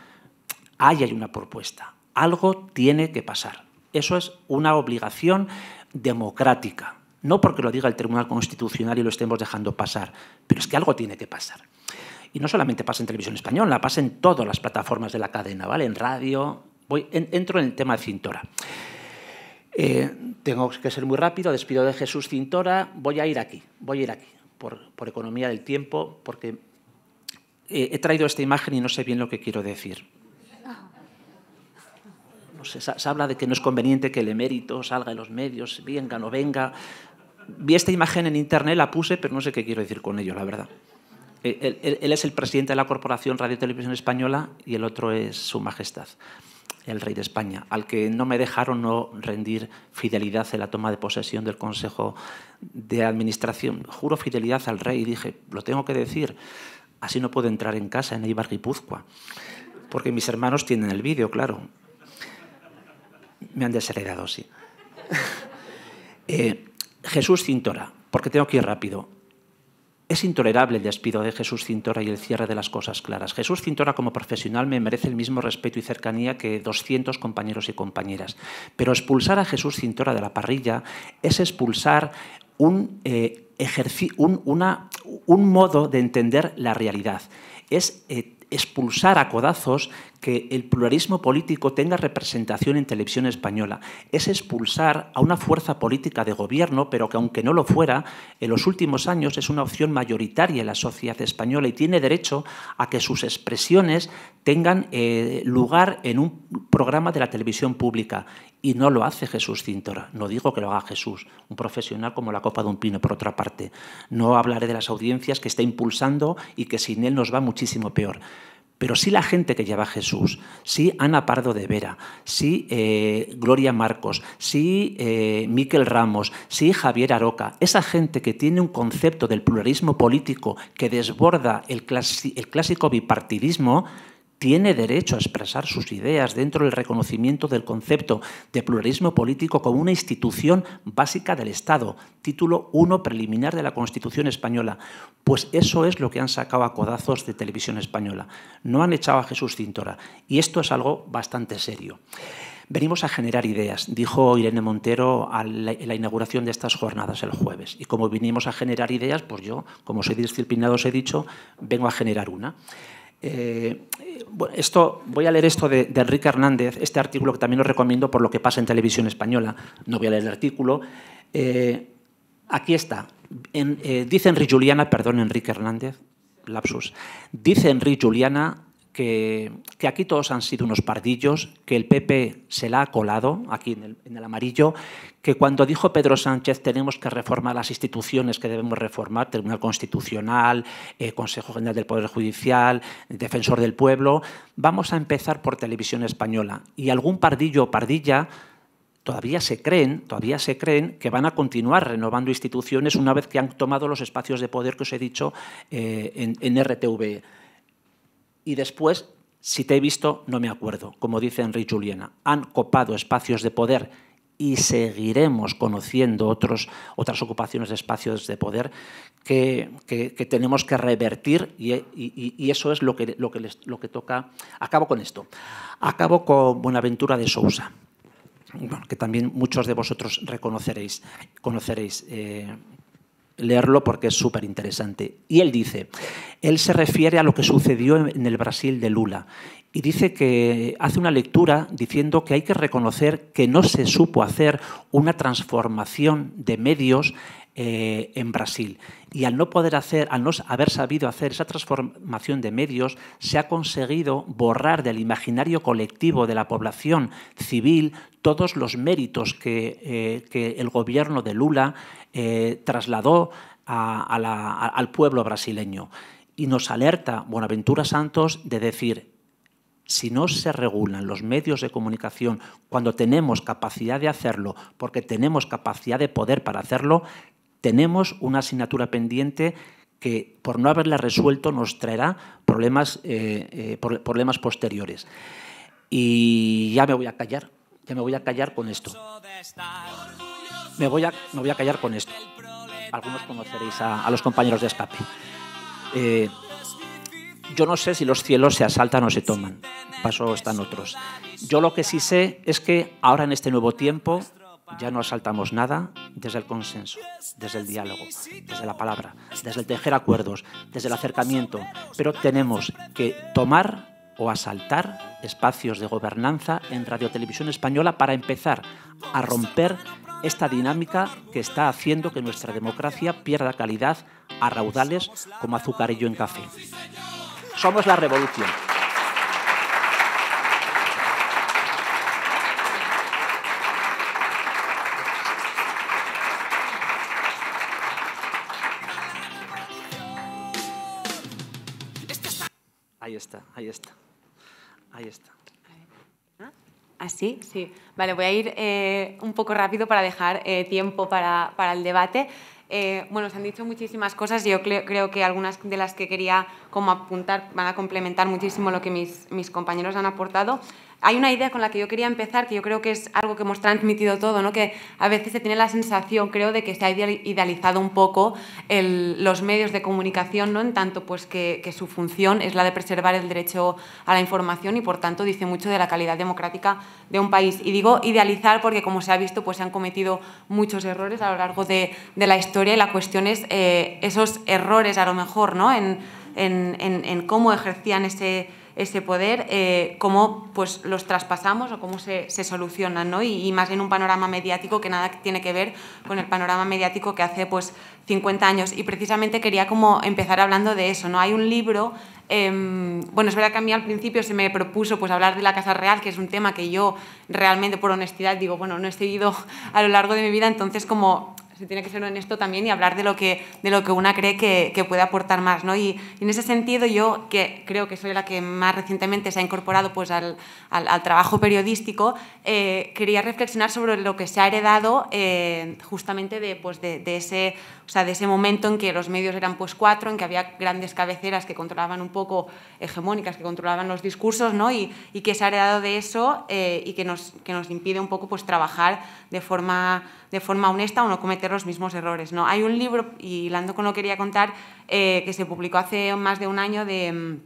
ahí hay una propuesta, algo tiene que pasar. Eso es una obligación democrática, no porque lo diga el Tribunal Constitucional y lo estemos dejando pasar, pero es que algo tiene que pasar. Y no solamente pasa en televisión española, pasa en todas las plataformas de la cadena, ¿vale? En radio. Voy, entro en el tema de Cintora. Eh, tengo que ser muy rápido, despido de Jesús Cintora, voy a ir aquí, voy a ir aquí, por, economía del tiempo, porque eh, he traído esta imagen y no sé bien lo que quiero decir se habla de que no es conveniente que el emérito salga de los medios, venga, no venga. Vi esta imagen en internet, la puse, pero no sé qué quiero decir con ello, la verdad. Eh, él, es el presidente de la Corporación Radio Televisión Española y el otro es Su Majestad, el rey de España, al que no me dejaron no rendir fidelidad en la toma de posesión del Consejo de Administración. Juro fidelidad al rey y dije, lo tengo que decir, así no puedo entrar en casa en Eibar Guipúzcoa, porque mis hermanos tienen el vídeo, claro. Me han desheredado, sí. *laughs* Eh, Jesús Cintora, porque tengo que ir rápido. Es intolerable el despido de Jesús Cintora y el cierre de las cosas claras. Jesús Cintora como profesional me merece el mismo respeto y cercanía que 200 compañeros y compañeras. Pero expulsar a Jesús Cintora de la parrilla es expulsar un, eh, un, modo de entender la realidad. Es eh, expulsar a codazos que el pluralismo político tenga representación en televisión española. Es expulsar a una fuerza política de gobierno, pero que aunque no lo fuera, en los últimos años es una opción mayoritaria en la sociedad española y tiene derecho a que sus expresiones tengan eh, lugar en un programa de la televisión pública. Y no lo hace Jesús Cintora. No digo que lo haga Jesús, un profesional como la Copa de un Pino, por otra parte. No hablaré de las audiencias que está impulsando y que sin él nos va muchísimo peor pero sí la gente que lleva a Jesús, sí Ana Pardo de Vera, sí eh, Gloria Marcos, sí eh, Miquel Ramos, sí Javier Aroca, esa gente que tiene un concepto del pluralismo político que desborda el clásico bipartidismo, tiene derecho a expresar sus ideas dentro del reconocimiento del concepto de pluralismo político como una institución básica del Estado, título 1 preliminar de la Constitución española. Pues eso es lo que han sacado a codazos de televisión española. No han echado a Jesús Cintora. Y esto es algo bastante serio. Venimos a generar ideas, dijo Irene Montero en la inauguración de estas jornadas el jueves. Y como vinimos a generar ideas, pues yo, como soy disciplinado, os he dicho, vengo a generar una. Eh, esto, voy a leer esto de, Enrique Hernández, este artículo que también os recomiendo por lo que pasa en televisión española. No voy a leer el artículo. Eh, aquí está. En, eh, dice Enrique Juliana, perdón, Enrique Hernández, lapsus. Dice Enrique Juliana que, aquí todos han sido unos pardillos, que el PP se la ha colado, aquí en el, amarillo, que cuando dijo Pedro Sánchez tenemos que reformar las instituciones que debemos reformar, Tribunal Constitucional, eh, Consejo General del Poder Judicial, Defensor del Pueblo, vamos a empezar por televisión española. Y algún pardillo o pardilla todavía se creen, todavía se creen que van a continuar renovando instituciones una vez que han tomado los espacios de poder que os he dicho eh, en, en RTV y después, si te he visto, no me acuerdo, como dice Henry Juliana. Han copado espacios de poder y seguiremos conociendo otros, otras ocupaciones de espacios de poder que, tenemos que revertir y, eso es lo que, lo, que lo que toca. Acabo con esto. Acabo con Buenaventura de Sousa, que también muchos de vosotros reconoceréis. Conoceréis, eh, leerlo porque es súper interesante. Y él dice, él se refiere a lo que sucedió en el Brasil de Lula y dice que hace una lectura diciendo que hay que reconocer que no se supo hacer una transformación de medios eh, en Brasil. Y al no poder hacer, al no haber sabido hacer esa transformación de medios, se ha conseguido borrar del imaginario colectivo de la población civil todos los méritos que, eh, el gobierno de Lula eh, trasladó al pueblo brasileño. Y nos alerta Buenaventura Santos de decir, si no se regulan los medios de comunicación cuando tenemos capacidad de hacerlo, porque tenemos capacidad de poder para hacerlo, tenemos una asignatura pendiente que por no haberla resuelto nos traerá problemas, eh, eh, problemas posteriores. Y ya me voy a callar, ya me voy a callar con esto. Me voy a, me voy a callar con esto. Algunos conoceréis a, los compañeros de escape. Eh, yo no sé si los cielos se asaltan o se toman. Paso están otros. Yo lo que sí sé es que ahora en este nuevo tiempo ya no asaltamos nada desde el consenso, desde el diálogo, desde la palabra, desde el tejer acuerdos, desde el acercamiento, pero tenemos que tomar o asaltar espacios de gobernanza en Radio Televisión Española para empezar a romper esta dinámica que está haciendo que nuestra democracia pierda calidad a raudales como azucarillo en café. Somos la revolución. Ahí está, ahí está. Ahí está. ¿Así? ¿Ah? ¿Ah, sí. Vale, voy a ir eh, un poco rápido para dejar eh, tiempo para, para el debate. Eh, bueno, se han dicho muchísimas cosas, y yo creo, que algunas de las que quería como apuntar van a complementar muchísimo lo que mis, mis compañeros han aportado hay una idea con la que yo quería empezar, que yo creo que es algo que hemos transmitido todo, ¿no? que a veces se tiene la sensación, creo, de que se ha idealizado un poco el, los medios de comunicación, ¿no? en tanto pues, que, su función es la de preservar el derecho a la información y, por tanto, dice mucho de la calidad democrática de un país. Y digo idealizar porque, como se ha visto, pues, se han cometido muchos errores a lo largo de, la historia y la cuestión es eh, esos errores, a lo mejor, ¿no? en, en cómo ejercían ese ese poder, eh, cómo pues, los traspasamos o cómo se, solucionan, ¿no? Y, más en un panorama mediático que nada tiene que ver con el panorama mediático que hace pues, 50 años. Y precisamente quería como empezar hablando de eso, ¿no? Hay un libro em, bueno, es verdad que a mí al principio se me propuso pues, hablar de la Casa Real, que es un tema que yo realmente por honestidad digo, bueno, no he seguido *laughs* a lo largo de mi vida, entonces como se tiene que ser honesto también y hablar de lo que, de lo que una cree que, puede aportar más. ¿no? Y, en ese sentido yo, que creo que soy la que más recientemente se ha incorporado pues, al, trabajo periodístico, eh, quería reflexionar sobre lo que se ha heredado eh, justamente de, pues, de, de ese o sea, de ese momento en que los medios eran pues cuatro, en que había grandes cabeceras que controlaban un poco, hegemónicas, que controlaban los discursos, ¿no? Y, que se ha heredado de eso eh, y que nos, nos impide un poco pues trabajar de forma, de forma honesta o no cometer los mismos errores, ¿no? Hay un libro, y Lando con lo quería contar, eh, que se publicó hace más de un año de mm,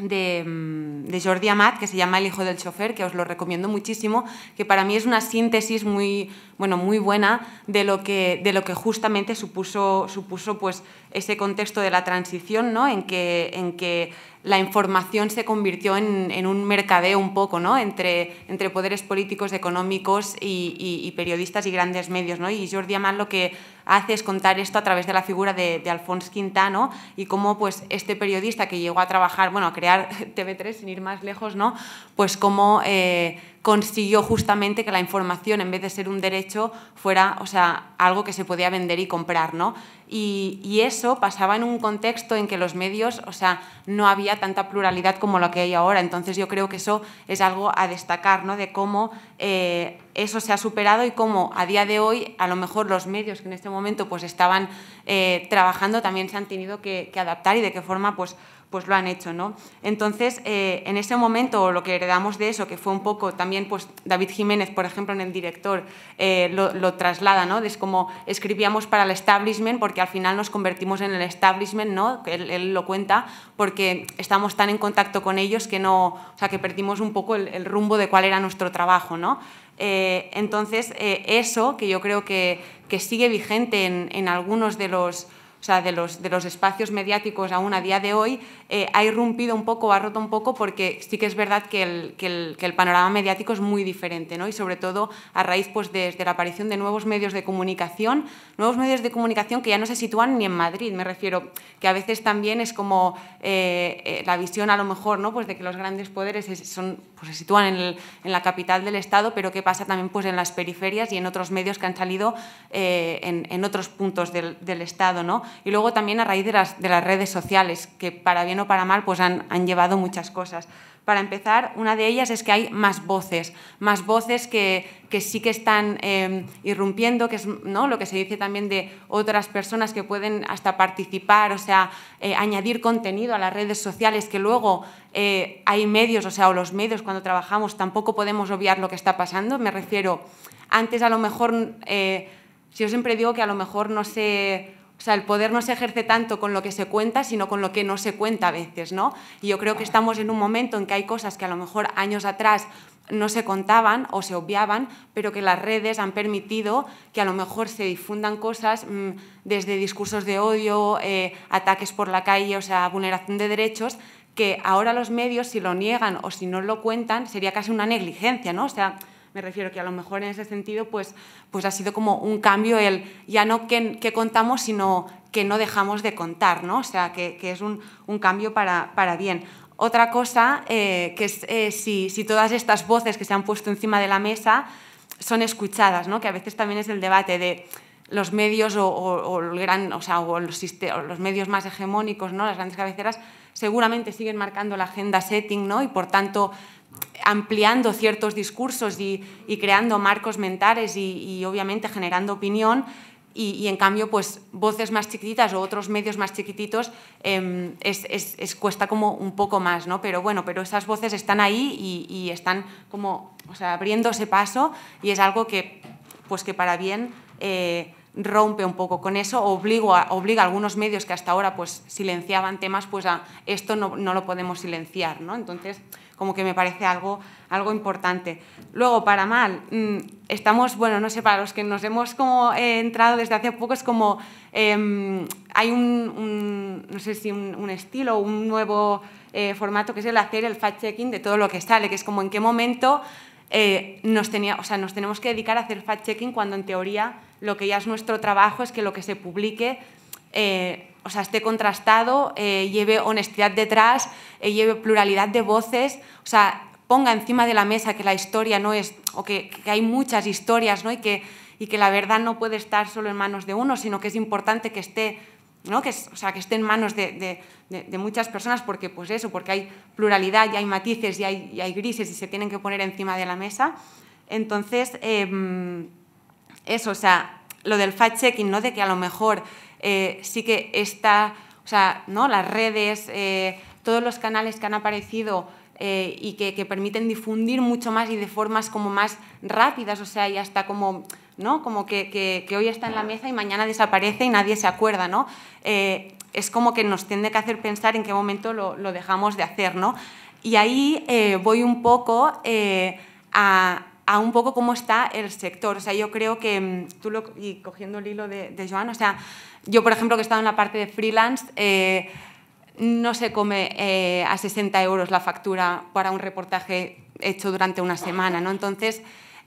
Mm, de, Jordi Amat, que se llama El hijo del chofer, que os lo recomiendo muchísimo, que para mí es una síntesis muy, bueno, muy buena de lo que, de lo que justamente supuso, supuso pues, ese contexto de la transición, ¿no? en que, en que la información se convirtió en, un mercadeo un poco, ¿no? Entre, entre poderes políticos, económicos y, periodistas y grandes medios, ¿no? Y Jordi Amán lo que hace es contar esto a través de la figura de, Alfonso Quintano y cómo pues este periodista que llegó a trabajar, bueno, a crear *laughs* TV3 sin ir más lejos, ¿no? Pues cómo... Eh, consiguió justamente que la información, en vez de ser un derecho, fuera o sea, algo que se podía vender y comprar. ¿no? Y, eso pasaba en un contexto en que los medios, o sea, no había tanta pluralidad como lo que hay ahora. Entonces yo creo que eso es algo a destacar, ¿no? de cómo eh, eso se ha superado y cómo a día de hoy a lo mejor los medios que en este momento pues, estaban eh, trabajando también se han tenido que, adaptar y de qué forma pues, pues lo han hecho, ¿no? Entonces, eh, en ese momento, lo que heredamos de eso, que fue un poco también, pues David Jiménez, por ejemplo, en el director, eh, lo, traslada, ¿no? Es como escribíamos para el establishment, porque al final nos convertimos en el establishment, ¿no? Él, él lo cuenta, porque estamos tan en contacto con ellos que no, o sea, que perdimos un poco el, rumbo de cuál era nuestro trabajo, ¿no? Eh, entonces, eso, que yo creo que, que sigue vigente en algunos de los o sea, de los, espacios mediáticos aún a día de hoy, eh, ha irrumpido un poco, ha roto un poco, porque sí que es verdad que el, panorama mediático es muy diferente, ¿no? Y sobre todo a raíz pues, de, la aparición de nuevos medios de comunicación, nuevos medios de comunicación que ya no se sitúan ni en Madrid, me refiero, que a veces también es como eh, eh, la visión a lo mejor, ¿no? Pues de que los grandes poderes son, pues, se sitúan en, la capital del Estado, pero que pasa también pues, en las periferias y en otros medios que han salido en, otros puntos del, del Estado, ¿no? Y luego también a raíz de las, de las redes sociales, que para bien o para mal pues han, han llevado muchas cosas. Para empezar, una de ellas es que hay más voces, más voces que, que sí que están em, irrumpiendo, que es ¿no? lo que se dice también de otras personas que pueden hasta participar, o sea, eh, añadir contenido a las redes sociales, que luego eh, hay medios, o sea, o los medios cuando trabajamos tampoco podemos obviar lo que está pasando. Me refiero, antes a lo mejor, si eh, yo siempre digo que a lo mejor no se o sea, el poder no se ejerce tanto con lo que se cuenta, sino con lo que no se cuenta a veces, ¿no? Y yo creo que estamos en un momento en que hay cosas que a lo mejor años atrás no se contaban o se obviaban, pero que las redes han permitido que a lo mejor se difundan cosas mm, desde discursos de odio, eh, ataques por la calle, o sea, vulneración de derechos, que ahora los medios, si lo niegan o si no lo cuentan, sería casi una negligencia, ¿no? O sea, me refiero que a lo mejor en ese sentido pues, pues ha sido como un cambio el ya no que, contamos, sino que no dejamos de contar, ¿no? O sea, que, es un, cambio para, bien. Otra cosa, eh, que es eh, si, todas estas voces que se han puesto encima de la mesa son escuchadas, ¿no? que a veces también es el debate de los medios o, o, el gran, o los, los, medios más hegemónicos, ¿no? las grandes cabeceras, seguramente siguen marcando la agenda setting ¿no? y por tanto ampliando ciertos discursos y, creando marcos mentales y, obviamente generando opinión, y, en cambio, pues voces más chiquititas o otros medios más chiquititos em, es, cuesta como un poco más, ¿no? Pero bueno, pero esas voces están ahí y, están como o sea, abriéndose paso y es algo que, pues que para bien eh, rompe un poco con eso, obliga obliga a algunos medios que hasta ahora pues silenciaban temas, pues a esto no, no lo podemos silenciar, ¿no? Entonces como que me parece algo, algo importante. Luego, para mal, mm, estamos, bueno, no sé, para los que nos hemos como eh, entrado desde hace poco, es como em, hay un, no sé si un, estilo, un nuevo eh, formato que es el hacer el fact-checking de todo lo que sale, que es como en qué momento eh, nos, tenía, o sea, nos tenemos que dedicar a hacer fact-checking cuando en teoría lo que ya es nuestro trabajo es que lo que se publique o sea, esté contrastado, eh, lleve honestidad detrás, eh, lleve pluralidad de voces, o sea, ponga encima de la mesa que la historia no es, o que, que hay muchas historias, ¿no? Y que, y que la verdad no puede estar solo en manos de uno, sino que es importante que esté ¿no? que, o sea, que esté en manos de, de, de, muchas personas, porque pues eso, porque hay pluralidad y hay matices y hay, y hay grises y se tienen que poner encima de la mesa. Entonces, em, eso, o sea, lo del fact-checking, ¿no? de que a lo mejor eh, sí que está, o sea, ¿no? las redes, eh, todos los canales que han aparecido eh, y que, permiten difundir mucho más y de formas como más rápidas, o sea, ya está como, ¿no? como que, hoy está en la mesa y mañana desaparece y nadie se acuerda, ¿no? es como que nos tiene que hacer pensar en qué momento lo, dejamos de hacer, ¿no? Y ahí voy un poco a, un poco cómo está el sector, o sea, yo creo que, mm, tú lo, y cogiendo el hilo de, de Joan, o sea, yo, por ejemplo, que he estado en la parte de freelance, eh, no se come eh, a 60 euros la factura para un reportaje hecho durante una semana, Entonces,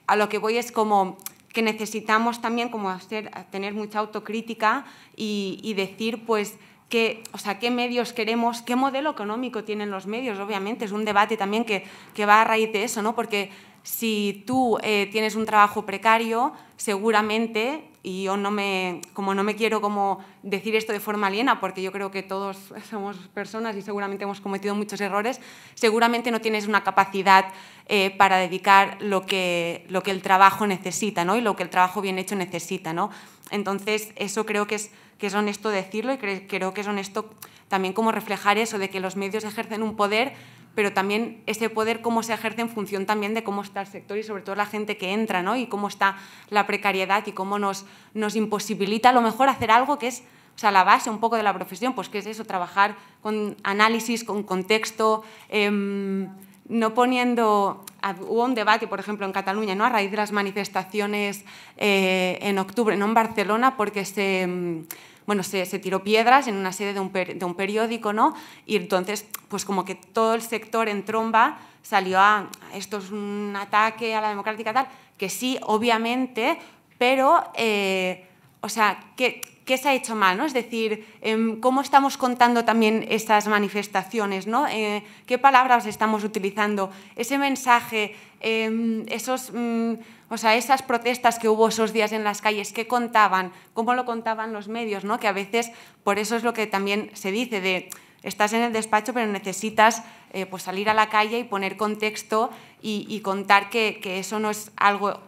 a lo que voy es como que necesitamos también como hacer, tener mucha autocrítica y decir, pues, qué, o sea, qué medios queremos, qué modelo económico tienen los medios, obviamente. Es un debate también que, que va a raíz de eso, ¿no? Porque si tú eh, tienes un trabajo precario, seguramente, y yo no me, como no me quiero como decir esto de forma aliena, porque yo creo que todos *laughs* somos personas y seguramente hemos cometido muchos errores, seguramente no tienes una capacidad eh, para dedicar lo que, lo que el trabajo necesita, ¿no? Y lo que el trabajo bien hecho necesita, ¿no? Entonces, eso creo que es que es honesto decirlo y creo que es honesto también como reflejar eso, de que los medios ejercen un poder, pero también ese poder cómo se ejerce en función también de cómo está el sector y sobre todo la gente que entra, ¿no? Y cómo está la precariedad y cómo nos, nos imposibilita a lo mejor hacer algo que es o la base un poco de la profesión, pues que es eso, trabajar con análisis, con contexto, em, no poniendo... Hubo un debate, por ejemplo, en Cataluña, ¿no? a raíz de las manifestaciones eh, en octubre, no en Barcelona, porque se bueno, se, tiró piedras en una sede de un, de un, periódico, ¿no? Y entonces, pues como que todo el sector en tromba salió a, ah, esto es un ataque a la democrática tal, que sí, obviamente, pero, eh, o sea, qué se ha hecho mal, ¿no? Es decir, em, cómo estamos contando también esas manifestaciones, ¿no? Eh, ¿Qué palabras estamos utilizando? Ese mensaje, em, esos mm, o sea, esas protestas que hubo esos días en las calles, ¿qué contaban? ¿Cómo lo contaban los medios? ¿no? Que a veces, por eso es lo que también se dice de estás en el despacho, pero necesitas eh, pues salir a la calle y poner contexto y, contar que, eso no es algo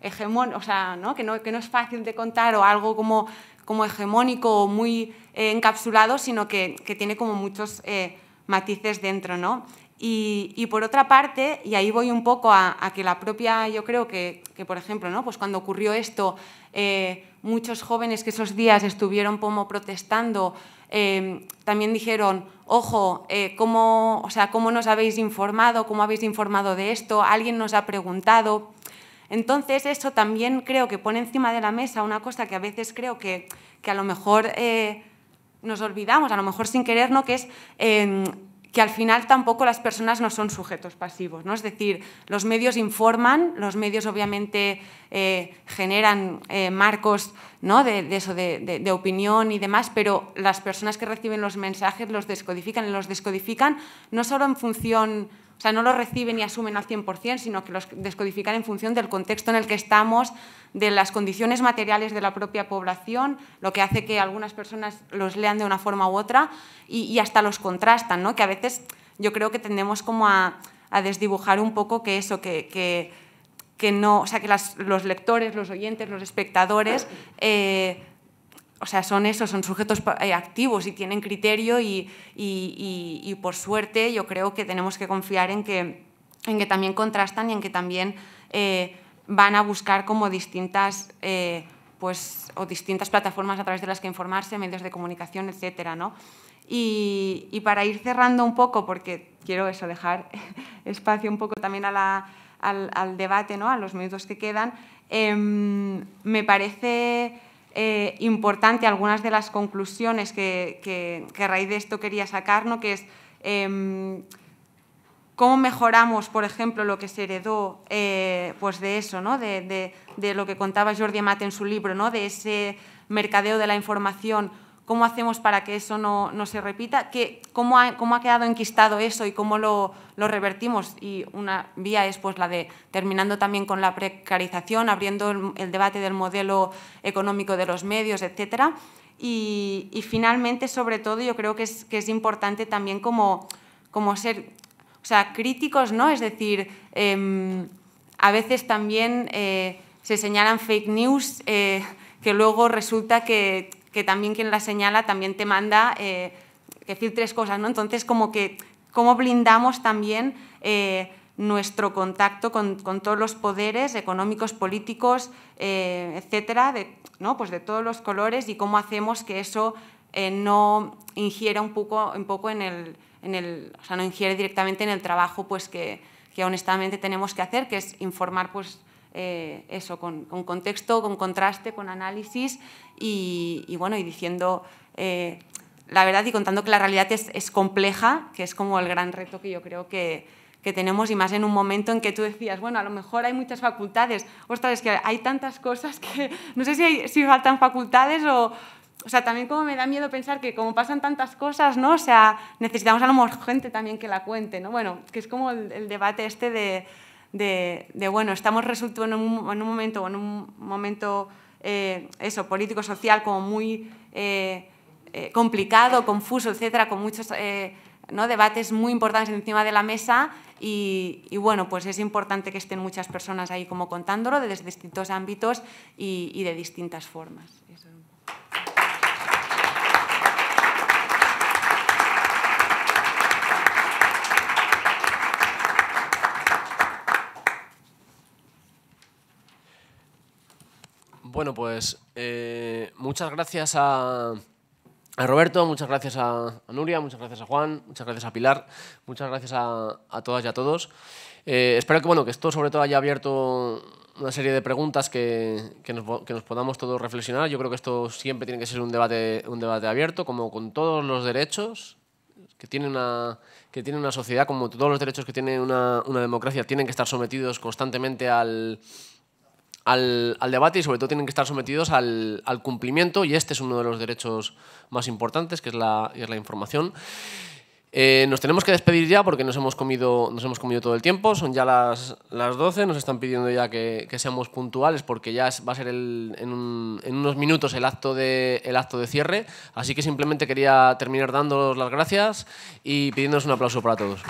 hegemónico, o sea, Que, no, es fácil de contar o algo como, hegemónico o muy eh, encapsulado, sino que, tiene como muchos eh, matices dentro, ¿no? Y, por otra parte, y ahí voy un poco a, que la propia, yo creo que, por ejemplo, ¿no? pues cuando ocurrió esto, eh, muchos jóvenes que esos días estuvieron como protestando, eh, también dijeron, ojo, eh, ¿cómo, o sea, ¿cómo nos habéis informado? ¿Cómo habéis informado de esto? ¿Alguien nos ha preguntado? Entonces, eso también creo que pone encima de la mesa una cosa que a veces creo que, que a lo mejor nos olvidamos, a lo mejor sin querer, ¿no? que es em, que al final tampoco las personas no son sujetos pasivos. ¿no? Es decir, los medios informan, los medios obviamente eh, generan eh, marcos ¿no? de, eso, de, de, opinión y demás, pero las personas que reciben los mensajes los descodifican y los descodifican no solo en función o sea, no los reciben y asumen al 100%, sino que los descodifican en función del contexto en el que estamos, de las condiciones materiales de la propia población, lo que hace que algunas personas los lean de una forma u otra y, hasta los contrastan, ¿no? Que a veces yo creo que tendemos como a, desdibujar un poco que eso, que, no, sea, que los lectores, los oyentes, los espectadores... Eh, o sea, son esos, son sujetos eh, activos y tienen criterio y, por suerte yo creo que tenemos que confiar en que, en que también contrastan y en que también eh, van a buscar como distintas, eh, pues, o distintas plataformas a través de las que informarse, medios de comunicación, etc. Y, para ir cerrando un poco, porque quiero eso, dejar *laughs* espacio un poco también al, debate, ¿no? a los minutos que quedan, em, me parece eh, importante algunas de las conclusiones que, a raíz de esto quería sacar, que es em, cómo mejoramos, por ejemplo, lo que se heredó eh, pues de eso, ¿no? de, de, lo que contaba Jordi Amate en su libro, ¿no? de ese mercadeo de la información cómo hacemos para que eso no, se repita, cómo, ha, cómo, ha, quedado enquistado eso y cómo lo, revertimos. Y una vía es pues, la de terminando también con la precarización, abriendo el, debate del modelo económico de los medios, etc. Y, finalmente, sobre todo, yo creo que es, que es importante también como, como ser o sea, críticos, ¿no? Es decir, em, a veces también eh, se señalan fake news eh, que luego resulta que, que también quien la señala también te manda eh, decir tres cosas, ¿no? Entonces, como que, ¿cómo blindamos también eh, nuestro contacto con, todos los poderes económicos, políticos, eh, etcétera, de, ¿no? pues de todos los colores y cómo hacemos que eso no ingiera un poco, un poco en el, o sea, no ingiere directamente en el trabajo pues que, que honestamente tenemos que hacer, que es informar pues, eh, eso, con, contexto, con contraste, con análisis y, bueno, y diciendo eh, la verdad y contando que la realidad es, compleja, que es como el gran reto que yo creo que, que, tenemos y más en un momento en que tú decías, bueno, a lo mejor hay muchas facultades, ostras, es que hay tantas cosas que *laughs* no sé si, si faltan facultades o... O sea, también como me da miedo pensar que como pasan tantas cosas, ¿no? O sea, necesitamos a lo mejor gente también que la cuente, ¿no? Bueno, que es como el debate este de, de, de bueno, estamos resultando en un, en un momento, en un momento eh, eso, político, social, como muy eh, eh, complicado, confuso, etcétera, con muchos ¿no? debates muy importantes encima de la mesa y, y, bueno, pues es importante que estén muchas personas ahí como contándolo desde distintos ámbitos y, y de distintas formas. Eso. Bueno, pues eh, muchas gracias a, Roberto, muchas gracias a, Nuria, muchas gracias a Juan, muchas gracias a Pilar, muchas gracias a, todas y a todos. Eh, espero que, bueno, que esto sobre todo haya abierto una serie de preguntas que, nos, podamos todos reflexionar. Yo creo que esto siempre tiene que ser un debate, un debate abierto, como con todos los derechos que tiene una, que tiene una sociedad, como todos los derechos que tiene una democracia, tienen que estar sometidos constantemente al al, al, debate y sobre todo tienen que estar sometidos al, al, cumplimiento y este es uno de los derechos más importantes, que es la, es la información. Eh, nos tenemos que despedir ya porque nos hemos comido, nos hemos comido todo el tiempo, son ya las, las 12, nos están pidiendo ya que, seamos puntuales porque ya va a ser el, en, unos minutos el acto, de, el acto de cierre, así que simplemente quería terminar dándoles las gracias y pidiéndoles un aplauso para todos.